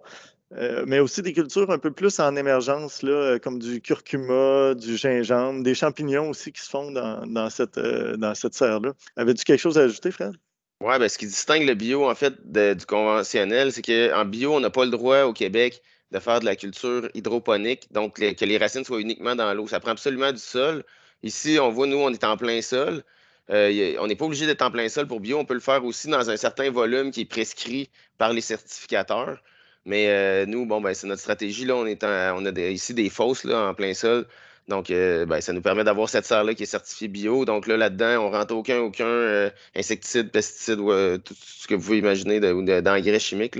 mais aussi des cultures un peu plus en émergence, là, comme du curcuma, du gingembre, des champignons aussi qui se font dans, cette, dans cette serre-là. Avais-tu quelque chose à ajouter, Fred? Oui, ben, ce qui distingue le bio, en fait, du conventionnel, c'est qu'en bio, on n'a pas le droit au Québec de faire de la culture hydroponique, donc que les racines soient uniquement dans l'eau. Ça prend absolument du sol. Ici, on voit, nous, on est en plein sol. Euh, on n'est pas obligé d'être en plein sol pour bio. On peut le faire aussi dans un certain volume qui est prescrit par les certificateurs. Mais euh, nous, bon, ben, c'est notre stratégie. Là, on, on a ici des fosses là, en plein sol donc, euh, ben, ça nous permet d'avoir cette serre-là qui est certifiée bio. Donc, là, là-dedans, on ne rentre aucun, aucun euh, insecticide, pesticide ou euh, tout ce que vous pouvez imaginer d'engrais de, chimiques.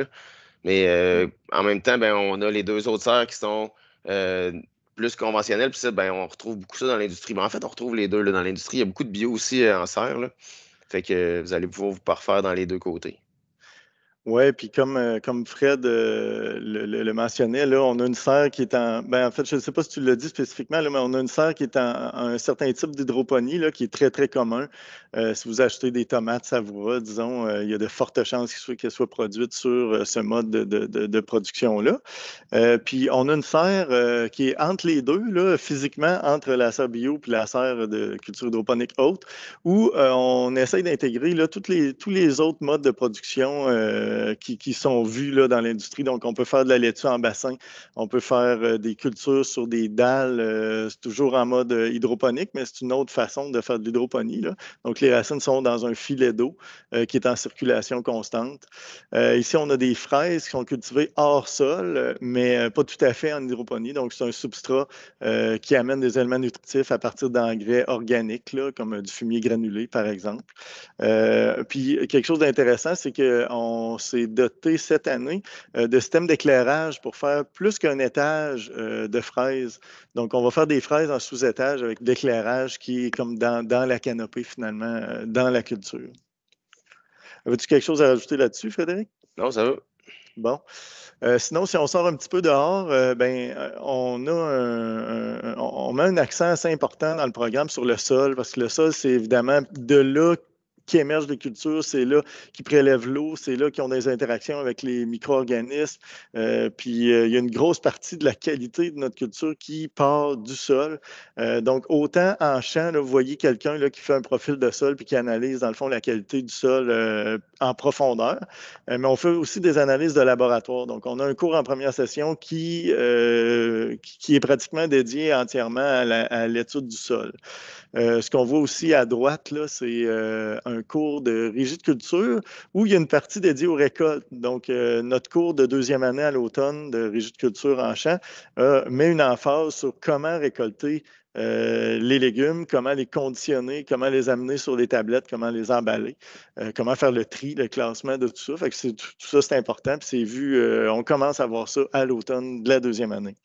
Mais mm-hmm. en même temps, ben, on a les deux autres serres qui sont plus conventionnelles. Puis ça, ben, on retrouve beaucoup ça dans l'industrie. Mais ben, en fait, on retrouve les deux dans l'industrie. Il y a beaucoup de bio aussi en serre. Là. Fait que vous allez pouvoir vous parfaire dans les deux côtés. Oui, puis comme, euh, comme Fred euh, le, mentionnait, là, on a une serre qui est en. Ben, en fait, je ne sais pas si tu l'as dit spécifiquement, là, mais on a une serre qui est en, un certain type d'hydroponie qui est très, très commun. Euh, si vous achetez des tomates ça vous va, disons, il y a de fortes chances qu'elles soient, produites sur ce mode de, production-là. puis on a une serre qui est entre les deux, là, physiquement, entre la serre bio et la serre de culture hydroponique haute, où on essaye d'intégrer tous les, tous les autres modes de production euh, qui, sont vus là, dans l'industrie. Donc, on peut faire de la laitue en bassin, on peut faire euh, des cultures sur des dalles. Euh, c'est toujours en mode hydroponique, mais c'est une autre façon de faire de l'hydroponie. Donc, les racines sont dans un filet d'eau qui est en circulation constante. ici, on a des fraises qui sont cultivées hors sol, mais pas tout à fait en hydroponie. Donc, c'est un substrat qui amène des éléments nutritifs à partir d'engrais organiques, là, comme du fumier granulé, par exemple. puis, quelque chose d'intéressant, c'est qu'on on s'est doté cette année euh, de systèmes d'éclairage pour faire plus qu'un étage euh, de fraises. Donc, on va faire des fraises en sous-étage avec d'éclairage qui est comme dans, la canopée, finalement, euh, dans la culture. Avais-tu quelque chose à rajouter là-dessus, Frédéric? Non, ça va. Bon. sinon, si on sort un petit peu dehors, ben, on, a on met un accent assez important dans le programme sur le sol, parce que le sol, c'est évidemment de là qui émergent des cultures, c'est là qu'ils prélèvent l'eau, c'est là qu'ils ont des interactions avec les micro-organismes. Euh, puis euh, il y a une grosse partie de la qualité de notre culture qui part du sol. Euh, donc, autant en champ, vous voyez quelqu'un qui fait un profil de sol puis qui analyse, dans le fond, la qualité du sol en profondeur, euh, mais on fait aussi des analyses de laboratoire. Donc, on a un cours en première session qui, euh, qui est pratiquement dédié entièrement à l'étude du sol. Euh, ce qu'on voit aussi à droite, là, c'est un cours de rigide culture où il y a une partie dédiée aux récoltes. Donc, notre cours de deuxième année à l'automne de rigide culture en champ met une emphase sur comment récolter euh, les légumes, comment les conditionner, comment les amener sur les tablettes, comment les emballer, euh, comment faire le tri, le classement de tout ça. tout, ça, c'est important. c'est vu, euh, on commence à voir ça à l'automne de la deuxième année.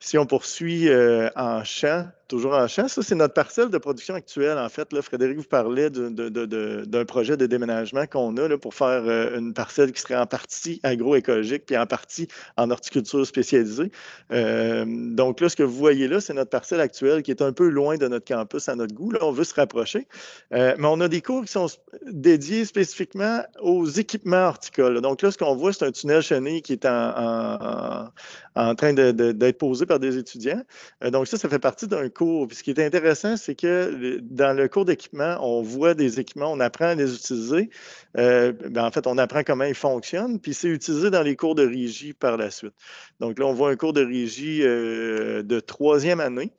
Si on poursuit en champ, toujours en chance Ça, c'est notre parcelle de production actuelle. En fait, là, Frédéric vous parlait d'un projet de déménagement qu'on a là, pour faire euh, une parcelle qui serait en partie agroécologique puis en partie en horticulture spécialisée. Euh, donc là, ce que vous voyez là, c'est notre parcelle actuelle qui est un peu loin de notre campus à notre goût. Là, on veut se rapprocher. Euh, mais on a des cours qui sont dédiés spécifiquement aux équipements horticoles. Donc là, ce qu'on voit, c'est un tunnel chenille qui est en, en, train d'être posé par des étudiants. donc ça, ça fait partie d'un cours ce qui est intéressant, c'est que dans le cours d'équipement, on voit des équipements, on apprend à les utiliser. Euh, ben, en fait, on apprend comment ils fonctionnent, puis c'est utilisé dans les cours de régie par la suite. Donc là, on voit un cours de régie euh, de troisième année.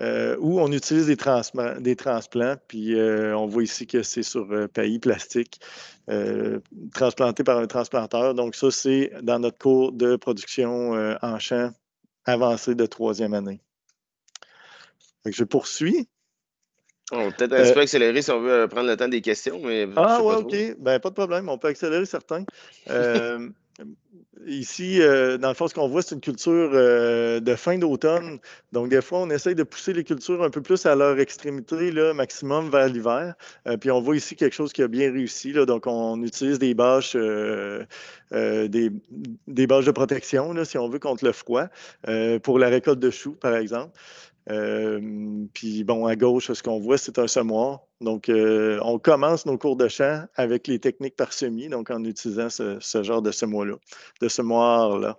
Euh, où on utilise des, transplants, puis on voit ici que c'est sur paillis plastique, transplanté par un transplanteur. Donc ça, c'est dans notre cours de production en champ avancé de troisième année je poursuis. On peut peut-être un euh, peu accélérer si on veut euh, prendre le temps des questions. ah, ouais, OK. Ben, pas de problème. On peut accélérer certains. Euh, <laughs> ici, dans le fond, ce qu'on voit, c'est une culture de fin d'automne. Donc, des fois, on essaye de pousser les cultures un peu plus à leur extrémité, maximum vers l'hiver. puis, on voit ici quelque chose qui a bien réussi. Donc, on utilise des bâches, des, bâches de protection, si on veut, contre le froid, pour la récolte de choux, par exemple. Euh, puis bon, à gauche, ce qu'on voit, c'est un semoir. Donc, euh, on commence nos cours de chant avec les techniques par semis, donc en utilisant ce, genre de semoir-là.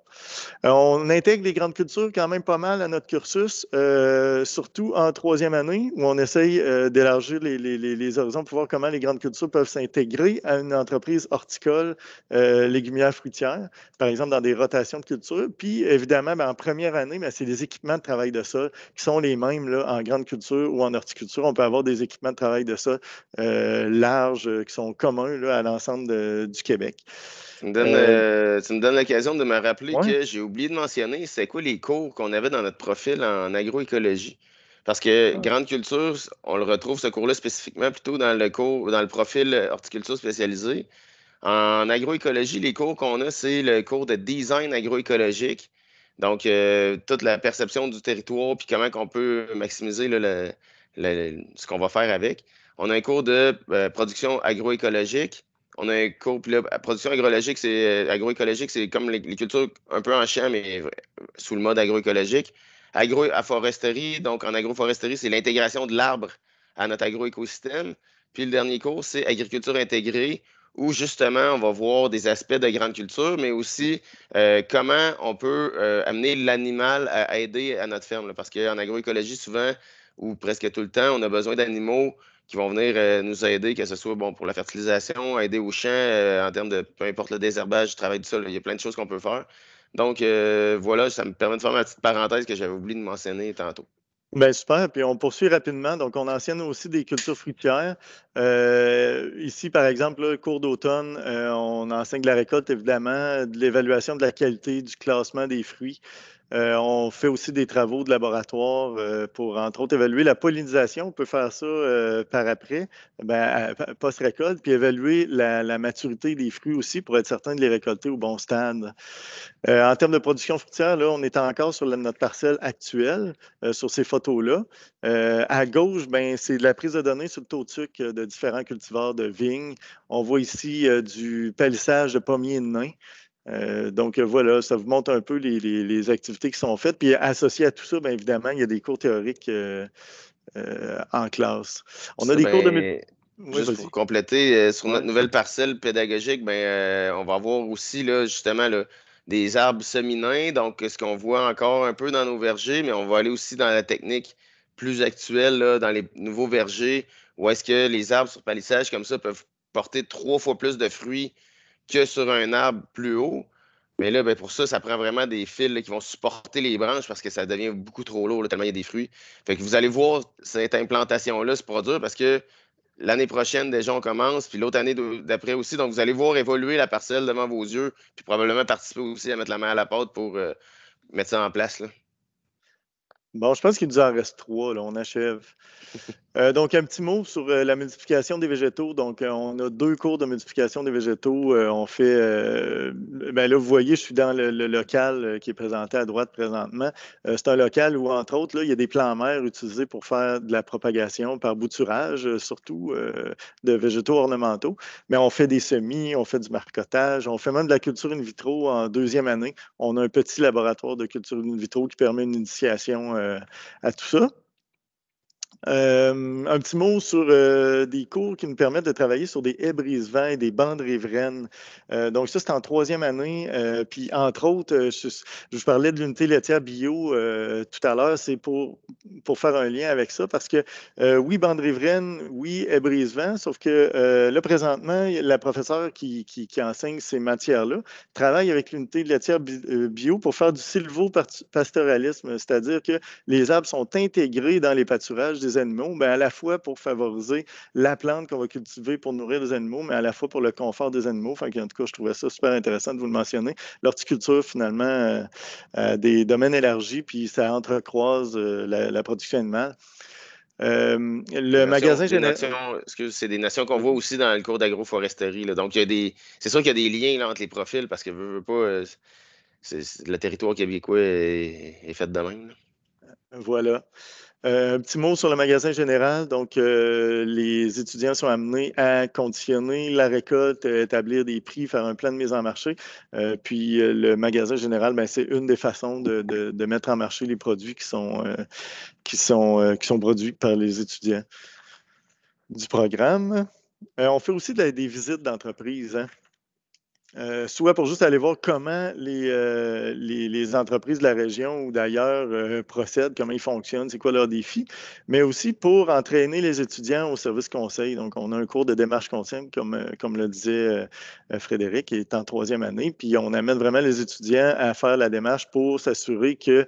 Euh, on intègre les grandes cultures quand même pas mal à notre cursus, euh, surtout en troisième année, où on essaye d'élargir les, horizons pour voir comment les grandes cultures peuvent s'intégrer à une entreprise horticole légumière fruitière, par exemple dans des rotations de cultures. Puis, évidemment, ben, en première année, ben, c'est des équipements de travail de ça qui sont les mêmes en grande culture ou en horticulture. On peut avoir des équipements de travail de ça euh, larges euh, qui sont communs là, à l'ensemble du Québec. Euh, tu me donnes, l'occasion de me rappeler que j'ai oublié de mentionner, c'est quoi les cours qu'on avait dans notre profil en agroécologie? Parce que grande culture, on le retrouve ce cours-là spécifiquement plutôt dans le cours, dans le profil horticulture spécialisée. En agroécologie, les cours qu'on a, c'est le cours de design agroécologique. Donc, toute la perception du territoire, puis comment on peut maximiser le, ce qu'on va faire avec. On a un cours de euh, production agroécologique. On a un cours, puis production agroécologique, c'est euh, agroécologique, c'est comme les, cultures un peu en chien, mais sous le mode agroécologique. Agroforesterie, donc en agroforesterie, c'est l'intégration de l'arbre à notre agroécosystème. Puis le dernier cours, c'est agriculture intégrée, où justement, on va voir des aspects de grande culture, mais aussi euh, comment on peut amener l'animal à aider à notre ferme. parce qu'en agroécologie, souvent, ou presque tout le temps, on a besoin d'animaux qui vont venir euh, nous aider, que ce soit bon, pour la fertilisation, aider aux champ, euh, en termes de peu importe le désherbage, le travail du sol, il y a plein de choses qu'on peut faire. Donc euh, voilà, ça me permet de faire ma petite parenthèse que j'avais oublié de mentionner tantôt. Bien, super. Puis on poursuit rapidement. Donc, on enseigne aussi des cultures fruitières. ici, par exemple, là, cours d'automne, on enseigne de la récolte, évidemment, de l'évaluation de la qualité du classement des fruits. Euh, on fait aussi des travaux de laboratoire euh, pour, entre autres, évaluer la pollinisation. On peut faire ça euh, par après, ben, post-récolte, puis évaluer la, maturité des fruits aussi pour être certain de les récolter au bon stade. en termes de production fruitière, là, on est encore sur notre parcelle actuelle, sur ces photos-là. à gauche, ben, c'est la prise de données sur le taux de sucre de différents cultivars de vignes. On voit ici du palissage de pommiers nains. Euh, donc voilà, ça vous montre un peu les, activités qui sont faites. Puis associé à tout ça, bien évidemment, il y a des cours théoriques euh, euh, en classe. On a des cours de. Ben, juste pour compléter, sur notre nouvelle parcelle pédagogique, ben, on va avoir aussi là, justement des arbres seminins, donc ce qu'on voit encore un peu dans nos vergers, mais on va aller aussi dans la technique plus actuelle, dans les nouveaux vergers, où est-ce que les arbres sur palissage comme ça peuvent porter trois fois plus de fruits que sur un arbre plus haut. Mais là, ben, pour ça, ça prend vraiment des fils qui vont supporter les branches parce que ça devient beaucoup trop lourd, tellement il y a des fruits. Fait que vous allez voir cette implantation-là se produire parce que l'année prochaine, déjà, on commence, puis l'autre année d'après aussi. Donc, vous allez voir évoluer la parcelle devant vos yeux, puis probablement participer aussi à mettre la main à la pâte pour euh, mettre ça en place. Bon, je pense qu'il nous en reste trois, là, on achève. <laughs> Euh, donc, un petit mot sur euh, la multiplication des végétaux. Donc, euh, on a deux cours de multiplication des végétaux. on fait, ben là, vous voyez, je suis dans le, local qui est présenté à droite présentement. c'est un local où, entre autres, là, il y a des plans mères utilisés pour faire de la propagation par bouturage, surtout de végétaux ornementaux. Mais on fait des semis, on fait du marcotage, on fait même de la culture in vitro en deuxième année. On a un petit laboratoire de culture in vitro qui permet une initiation euh, à tout ça. Euh, un petit mot sur euh, des cours qui nous permettent de travailler sur des haies brise-vent et des bandes riveraines. Euh, donc, ça, c'est en troisième année. puis, entre autres, je, vous parlais de l'unité laitière bio tout à l'heure. C'est pour, pour faire un lien avec ça parce que, oui, bandes riveraines, oui, haies brise-vent, sauf que là, présentement, la professeure qui, qui, enseigne ces matières-là travaille avec l'unité laitière bio pour faire du silvopastoralisme, c'est-à-dire que les arbres sont intégrés dans les pâturages des animaux, à la fois pour favoriser la plante qu'on va cultiver pour nourrir les animaux, mais à la fois pour le confort des animaux. Enfin, en tout cas, je trouvais ça super intéressant de vous le mentionner. L'horticulture, finalement, euh, euh des domaines élargis, puis ça entrecroise euh, la, production animale. Euh, le magasin général. C'est des nations qu'on mm-hmm. voit aussi dans le cours d'agroforesterie. Donc, C'est sûr qu'il y a des liens entre les profils parce que pas. le territoire québécois est, fait de même. Voilà. Euh, un petit mot sur le magasin général. Donc, euh, les étudiants sont amenés à conditionner la récolte, euh, établir des prix, faire un plan de mise en marché. puis, le magasin général, ben, c'est une des façons de, mettre en marché les produits qui sont, qui sont, qui sont produits par les étudiants du programme. on fait aussi des visites d'entreprise. Hein? Euh, soit pour juste aller voir comment les, euh, entreprises de la région ou d'ailleurs euh, procèdent, comment ils fonctionnent, c'est quoi leurs défis, mais aussi pour entraîner les étudiants au service conseil. Donc, on a un cours de démarche continue comme, comme le disait Frédéric, qui est en troisième année, puis on amène vraiment les étudiants à faire la démarche pour s'assurer que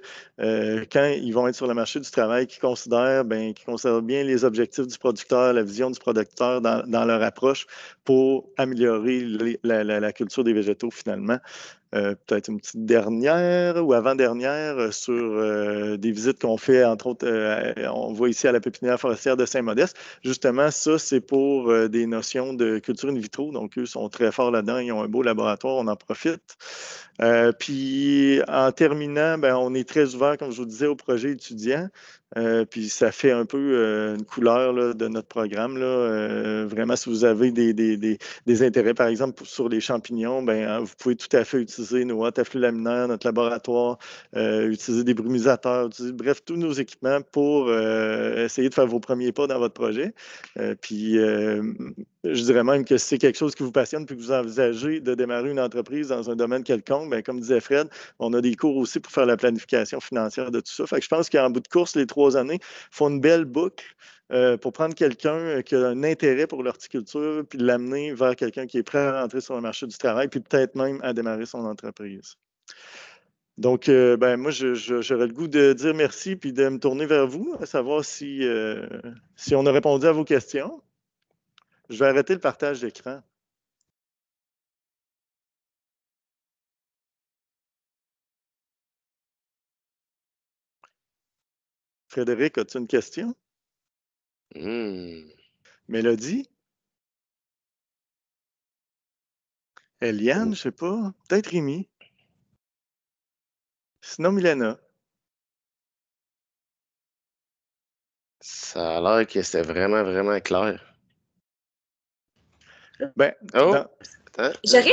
quand ils vont être sur le marché du travail, qu'ils considèrent, bien, qu'ils considèrent bien les objectifs du producteur, la vision du producteur dans, leur approche pour améliorer la culture des végétaux finalement. Euh, peut-être une petite dernière ou avant-dernière euh, sur euh, des visites qu'on fait, entre autres, on voit ici à la pépinière forestière de Saint-Modeste. Justement, ça, c'est pour des notions de culture in vitro. Donc, eux sont très forts là-dedans. Ils ont un beau laboratoire, on en profite. puis, en terminant, ben, on est très ouvert, comme je vous disais, au projet étudiant. Euh, puis ça fait un peu euh, une couleur de notre programme. Euh, vraiment, si vous avez des, intérêts, par exemple, sur les champignons, ben, hein, vous pouvez tout à fait utiliser nos hôtes à flux laminaires, notre laboratoire, utiliser des brumisateurs, bref, tous nos équipements pour essayer de faire vos premiers pas dans votre projet. puis je dirais même que si c'est quelque chose qui vous passionne puis que vous envisagez de démarrer une entreprise dans un domaine quelconque, ben, comme disait Fred, on a des cours aussi pour faire la planification financière de tout ça. Fait je pense qu'en bout de course, les trois années font une belle boucle euh, pour prendre quelqu'un euh, qui a un intérêt pour l'horticulture puis l'amener vers quelqu'un qui est prêt à rentrer sur le marché du travail puis peut-être même à démarrer son entreprise. Donc, euh, ben, moi, j'aurais le goût de dire merci puis de me tourner vers vous, à savoir si, si on a répondu à vos questions. Je vais arrêter le partage d'écran. Frédéric, as-tu une question? Hmm. Mélodie? Eliane, je je sais pas. Peut-être Rémi. Sinon, Milena. Ça a l'air que c'était vraiment, vraiment clair. Ben, oh. J'aurais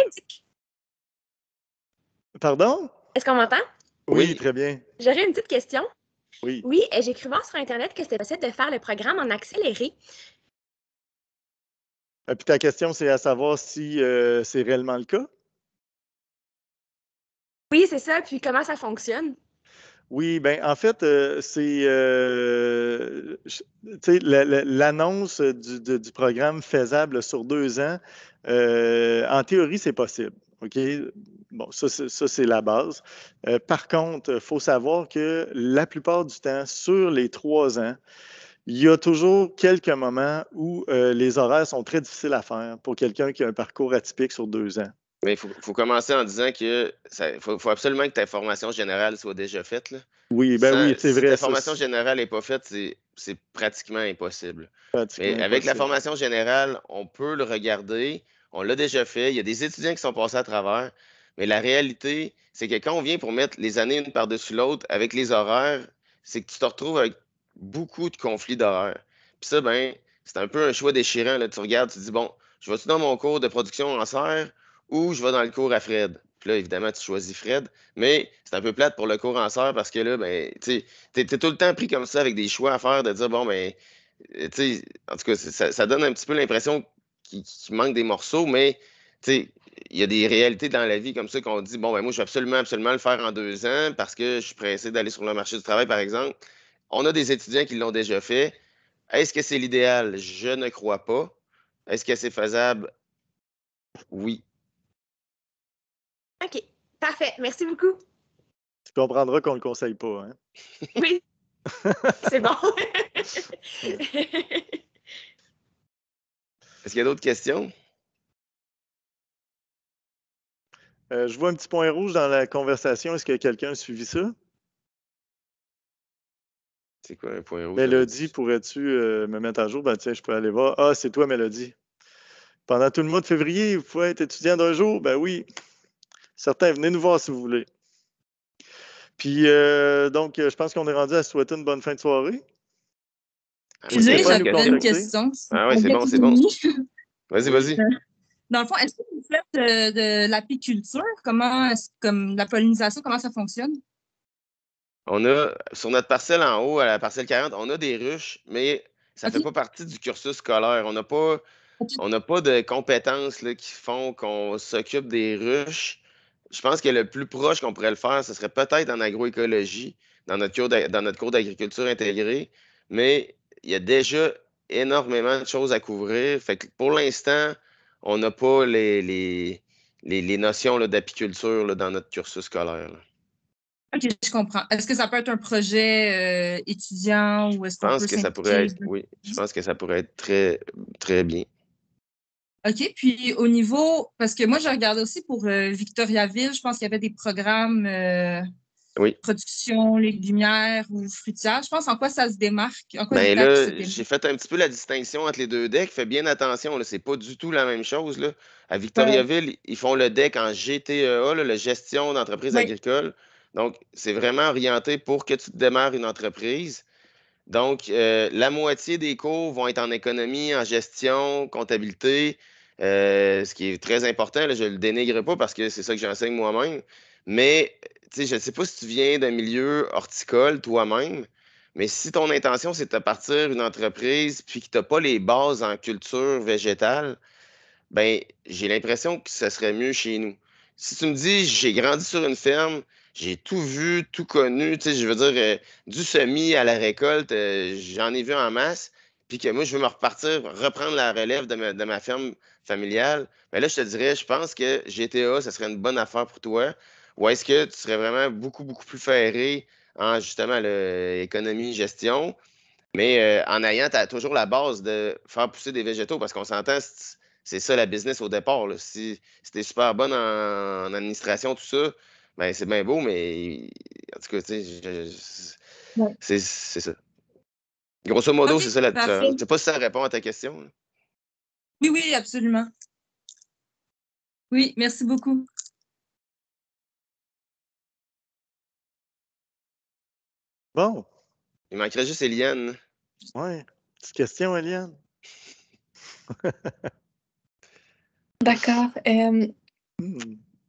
Pardon? Est-ce qu'on m'entend? Oui, très bien. J'aurais une petite question. Oui. Oui, j'ai cru voir sur Internet que c'était possible de faire le programme en accéléré. Et ah, puis ta question, c'est à savoir si euh, c'est réellement le cas? Oui, c'est ça. Puis comment ça fonctionne? Oui, ben en fait, euh, c'est euh, l'annonce du, programme faisable sur deux ans. Euh, en théorie, c'est possible. OK? Bon, ça, c'est la base. par contre, il faut savoir que la plupart du temps, sur les trois ans, il y a toujours quelques moments où les horaires sont très difficiles à faire pour quelqu'un qui a un parcours atypique sur deux ans. Mais il faut, commencer en disant que faut, absolument que ta formation générale soit déjà faite. Là. Oui, ben oui, c'est vrai. Si ta formation générale n'est pas faite, c'est pratiquement impossible. avec la formation générale, on peut le regarder. On l'a déjà fait. Il y a des étudiants qui sont passés à travers. Mais la réalité, c'est que quand on vient pour mettre les années une par-dessus l'autre avec les horaires, c'est que tu te retrouves avec beaucoup de conflits d'horaires. Puis ça, ben, c'est un peu un choix déchirant. Là. Tu regardes, tu dis, bon, je vais-tu dans mon cours de production en serre ou je vais dans le cours à Fred. Puis là, évidemment, tu choisis Fred, mais c'est un peu plate pour le cours en sœur parce que là, ben, tu es, tout le temps pris comme ça avec des choix à faire de dire, bon, ben, euh, tu sais, en tout cas, ça, donne un petit peu l'impression qu'il manque des morceaux, mais tu sais, il y a des réalités dans la vie comme ça qu'on dit, bon, ben, moi, je vais absolument, absolument le faire en deux ans parce que je suis pressé d'aller sur le marché du travail, par exemple. On a des étudiants qui l'ont déjà fait. Est-ce que c'est l'idéal? Je ne crois pas. Est-ce que c'est faisable? Oui. OK, parfait. Merci beaucoup. Tu comprendras qu'on ne le conseille pas. Hein. <laughs> Oui. C'est bon. Est-ce qu'il y a d'autres questions? Euh, je vois un petit point rouge dans la conversation. Est-ce que quelqu'un a suivi ça? C'est quoi un point rouge? Mélodie, pourrais-tu euh, me mettre à jour? Ben tiens, je peux aller voir. Ah, c'est toi, Mélodie. Pendant tout le mois de février, vous pouvez être étudiant d'un jour? Ben oui. Certains, venez nous voir si vous voulez. Puis, euh, donc, euh, je pense qu'on est rendu à souhaiter une bonne fin de soirée. Excusez, ah, j'avais une question. Ah oui, c'est bon, c'est bon. <laughs> Vas-y, vas-y. Euh, dans le fond, est-ce que vous faites de, l'apiculture? Comment, comme la pollinisation, comment ça fonctionne? On a, sur notre parcelle en haut, à la parcelle 40, on a des ruches, mais ça ne fait pas partie du cursus scolaire. On n'a pas, pas de compétences qui font qu'on s'occupe des ruches je pense que le plus proche qu'on pourrait le faire, ce serait peut-être en agroécologie, dans notre cours d'agriculture intégrée, mais il y a déjà énormément de choses à couvrir. Fait pour l'instant, on n'a pas les, notions d'apiculture dans notre cursus scolaire. OK, je comprends. Est-ce que ça peut être un projet euh, étudiant ou est Je pense que ça pourrait être, oui, je pense que ça pourrait être très, très bien. OK, puis au niveau, parce que moi, je regarde aussi pour euh, Victoriaville, je pense qu'il y avait des programmes euh, production, légumière ou fruitière. Je pense en quoi ça se démarque. En ben là, j'ai fait un petit peu la distinction entre les deux decks. Fais bien attention, c'est pas du tout la même chose. Là. À Victoriaville, ils font le deck en GTEA, la gestion d'entreprise agricole. Donc, c'est vraiment orienté pour que tu démarres une entreprise. Donc, euh, la moitié des cours vont être en économie, en gestion, comptabilité. Euh, ce qui est très important. je ne le dénigre pas parce que c'est ça que j'enseigne moi-même. Mais je ne sais pas si tu viens d'un milieu horticole toi-même, mais si ton intention, c'est de partir une entreprise puis que tu n'as pas les bases en culture végétale, ben j'ai l'impression que ce serait mieux chez nous. Si tu me dis, j'ai grandi sur une ferme, j'ai tout vu, tout connu, je veux dire, euh, du semis à la récolte, euh, j'en ai vu en masse, puis que moi, je veux me repartir, reprendre la relève de ma ferme familiale, mais là, je te dirais, je pense que GTA, ça serait une bonne affaire pour toi. Ou est-ce que tu serais vraiment beaucoup, beaucoup plus ferré en justement l'économie, gestion, mais euh, en ayant toujours la base de faire pousser des végétaux, parce qu'on s'entend, c'est ça la business au départ. Si, c'était super bonne en, administration, tout ça, ben c'est bien beau, mais en tout cas, c'est ça. Grosso modo, c'est ça la Je ne sais pas si ça répond à ta question. Oui, oui, absolument. Oui, merci beaucoup. Bon. Il manquerait juste Eliane. Ouais. Petite question, Eliane. <laughs> D'accord. Euh, hmm.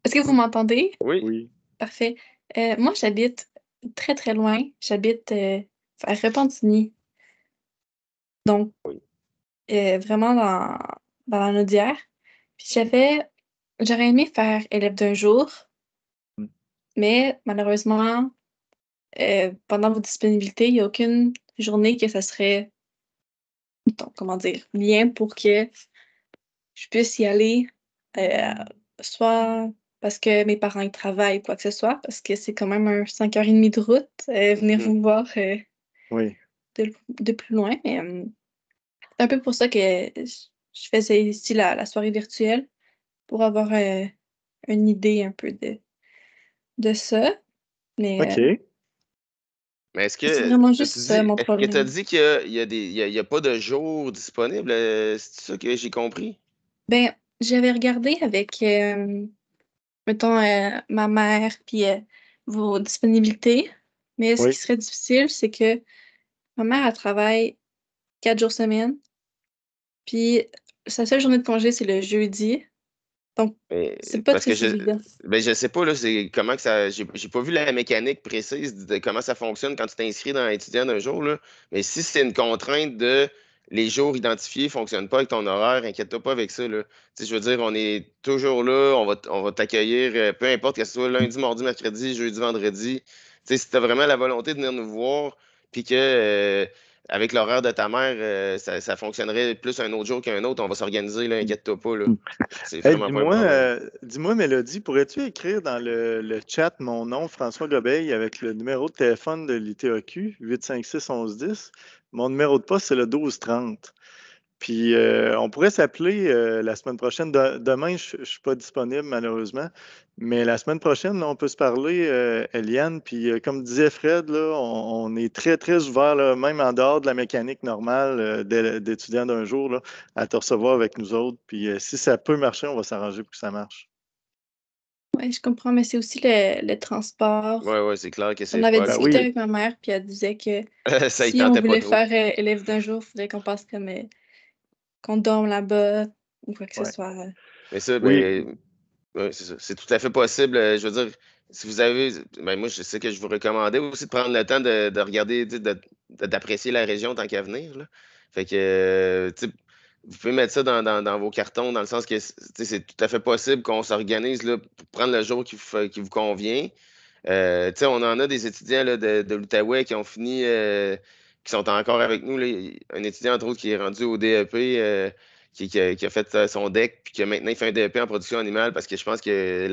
Est-ce que vous m'entendez? Oui. oui. Parfait. Euh, moi, j'habite très, très loin. J'habite euh, à Repentigny. Donc, oui. Euh, vraiment dans, dans la Puis j'avais, j'aurais aimé faire élève d'un jour, mm. mais malheureusement, euh, pendant vos disponibilités, il n'y a aucune journée que ça serait, comment dire, lien pour que je puisse y aller, euh, soit parce que mes parents ils travaillent, quoi que ce soit, parce que c'est quand même un 5h30 de route, venir mm-hmm. vous voir oui. de, plus loin. C'est un peu pour ça que je faisais ici la, soirée virtuelle, pour avoir euh, une idée un peu de, de ça. Euh, OK. mais est-ce que. C'est vraiment juste mon Tu as dit qu'il n'y a, pas de jours disponibles? Euh, c'est ça que j'ai compris? Ben, j'avais regardé avec, mettons, ma mère, puis vos disponibilités. Mais ce qui serait difficile, c'est que ma mère, travaille quatre jours semaine, puis sa seule journée de congé, c'est le jeudi. Donc, c'est pas très que je, sais pas, là, comment que ça. J'ai pas vu la mécanique précise de comment ça fonctionne quand tu t'inscris dans étudiant d'un jour, là. Mais si c'est une contrainte de les jours identifiés ne fonctionnent pas avec ton horaire, inquiète-toi pas avec ça. Là. Je veux dire, on est toujours là, on va, va t'accueillir, euh, peu importe que ce soit lundi, mardi, mercredi, jeudi, vendredi. sais, si tu vraiment la volonté de venir nous voir, puis que euh, avec l'horreur de ta mère, euh, ça, fonctionnerait plus un autre jour qu'un autre. On va s'organiser, là, inquiète-toi pas. Là. <laughs> C'est dis-moi, euh, dis-moi, Mélodie, pourrais-tu écrire dans le, le, chat mon nom, François Gobeil, avec le numéro de téléphone de l'ITAQ, 856-1110? Mon numéro de poste, c'est le 1230. Puis euh, on pourrait s'appeler euh, la semaine prochaine. demain, je ne suis pas disponible malheureusement, mais la semaine prochaine, on peut se parler, euh, Eliane. Puis comme disait Fred, là, on, est très, très ouvert, même en dehors de la mécanique normale d'étudiants d'un jour, à te recevoir avec nous autres. Puis si ça peut marcher, on va s'arranger pour que ça marche. Oui, je comprends, mais c'est aussi le, transport. Oui, oui, c'est clair que c'est. On avait discuté avec ma mère, puis elle disait que <laughs> si on voulait faire élève d'un jour, il faudrait qu'on passe comme qu'on dorme là-bas ou quoi que ce soit. Euh. Mais ben, ça, c'est tout à fait possible. Euh, je veux dire, si vous avez. Ben moi, je sais que je vous recommandais aussi de prendre le temps de, regarder, d'apprécier la région tant qu'à venir. Fait que, euh, vous pouvez mettre ça dans, vos cartons, dans le sens que c'est tout à fait possible qu'on s'organise pour prendre le jour qui, qui vous convient. on en a des étudiants de, de l'Outaouais qui ont fini qui sont encore avec nous. Un étudiant, entre autres, qui est rendu au DEP, euh, qui, a, fait euh, son DEC, puis qui a maintenant fait un DEP en production animale parce que je pense que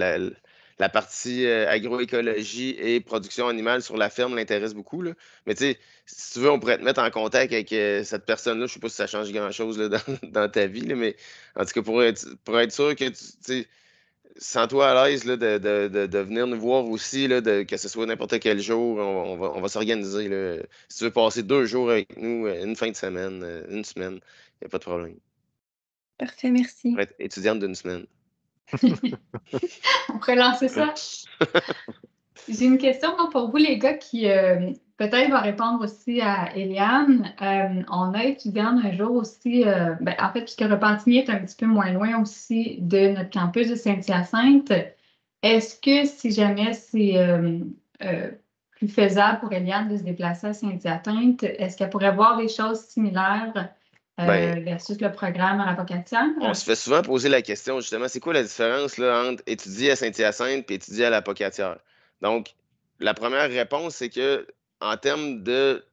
la, partie euh, agroécologie et production animale sur la ferme l'intéresse beaucoup. Mais tu sais, si tu veux, on pourrait te mettre en contact avec cette personne-là. Je ne sais pas si ça change grand-chose <laughs> dans, ta vie, mais en tout cas, pour être, pour être sûr que tu sens-toi à l'aise de, de, venir nous voir aussi, là, que ce soit n'importe quel jour. On, va, on va s'organiser. Si tu veux passer deux jours avec nous, euh, une fin de semaine, euh, une semaine, il n'y a pas de problème. Parfait, merci. Pour être étudiante d'une semaine. <laughs> on pourrait lancer ça. <laughs> J'ai une question pour vous, les gars, qui, euh, Peut-être va répondre aussi à Eliane. Euh, on a étudié un jour aussi, euh, ben, en fait, puisque Repentigny est un petit peu moins loin aussi de notre campus de Saint-Hyacinthe, est-ce que si jamais c'est euh, plus faisable pour Eliane de se déplacer à Saint-Hyacinthe, est-ce qu'elle pourrait voir des choses similaires ben, versus le programme à l'apocatière? On se fait souvent poser la question justement, c'est quoi la différence entre étudier à Saint-Hyacinthe et étudier à l'Apocatière? Donc, la première réponse, c'est que en termes de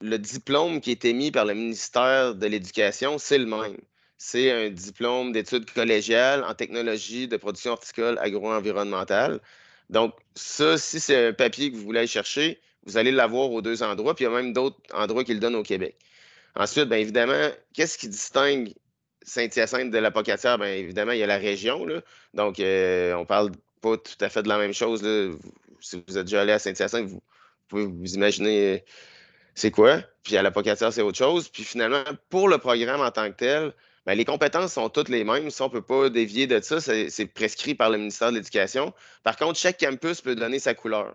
le diplôme qui est émis par le ministère de l'Éducation, c'est le même. C'est un diplôme d'études collégiales en technologie de production horticole agro-environnementale. Donc, ça, si c'est un papier que vous voulez aller chercher, vous allez l'avoir aux deux endroits, puis il y a même d'autres endroits qui le donnent au Québec. Ensuite, bien évidemment, qu'est-ce qui distingue Saint-Hyacinthe de la Pocatière? Bien évidemment, il y a la région. Là. Donc, on euh, on parle pas tout à fait de la même chose. Là. Si vous êtes déjà allé à Saint-Hyacinthe, vous, pouvez vous imaginer euh, c'est quoi. Puis à la c'est autre chose. Puis finalement, pour le programme en tant que tel, ben, les compétences sont toutes les mêmes. on ne peut pas dévier de ça. C'est prescrit par le ministère de l'Éducation. Par contre, chaque campus peut donner sa couleur.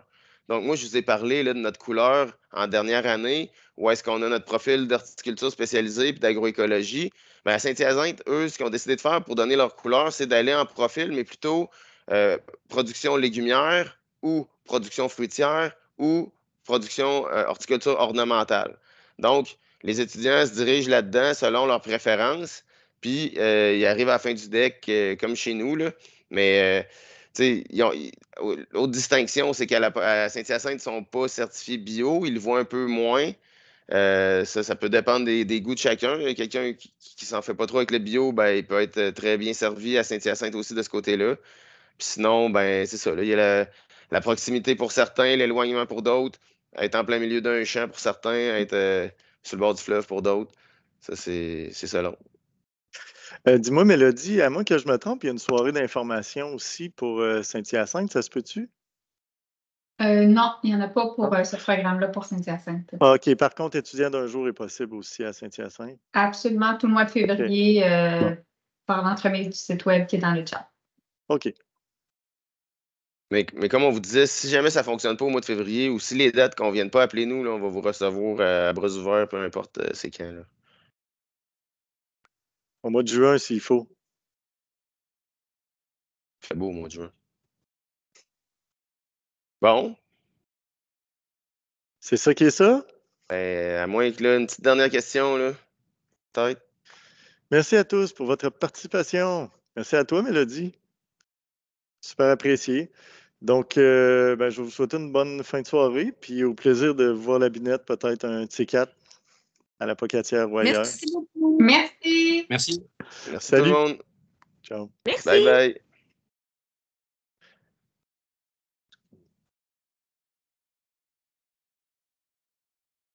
Donc, moi, je vous ai parlé de notre couleur en dernière année, où est-ce qu'on a notre profil d'horticulture spécialisée et d'agroécologie. Ben, à Saint-Hyacinthe, eux, ce qu'ils ont décidé de faire pour donner leur couleur, c'est d'aller en profil, mais plutôt euh, production légumière ou production fruitière ou production euh, horticulture ornementale. Donc, les étudiants se dirigent là-dedans selon leurs préférences, puis euh, ils arrivent à la fin du deck euh, comme chez nous, là, mais l'autre distinction, c'est qu'à Saint-Hyacinthe, ils ne sont pas certifiés bio, ils le voient un peu moins. ça, peut dépendre des, goûts de chacun. Quelqu'un qui, ne s'en fait pas trop avec le bio, ben, il peut être très bien servi à Saint-Hyacinthe aussi de ce côté-là. sinon, ben, c'est ça. il y a la proximité pour certains, l'éloignement pour d'autres être en plein milieu d'un champ pour certains, être euh, sur le bord du fleuve pour d'autres. Ça, c'est selon. Euh, Dis-moi, Mélodie, à moins que je me trompe, il y a une soirée d'information aussi pour euh, Saint-Hyacinthe, ça se peut-tu? Euh, non, il n'y en a pas pour ce programme-là pour Saint-Hyacinthe. OK. Par contre, étudiant d'un jour est possible aussi à Saint-Hyacinthe? Absolument, tout le mois de février, par l'entremise du site Web qui est dans le chat. OK. Mais, mais, comme on vous disait, si jamais ça ne fonctionne pas au mois de février ou si les dates ne conviennent pas, appelez-nous. On va vous recevoir à, bras ouverts, peu importe ces euh, c'est quand. Là. Au mois de juin, s'il faut. Il fait beau au mois de juin. Bon. C'est ça qui est ça? Ben, à moins que là, une petite dernière question, là. Peut-être. Merci à tous pour votre participation. Merci à toi, Mélodie. Super apprécié. Donc, euh, ben, je vous souhaite une bonne fin de soirée, puis au plaisir de voir la binette, peut-être un T4 à la Pocatière ou ailleurs. Merci beaucoup. Merci. Merci. Salut. Tout le monde. Ciao. Bye bye.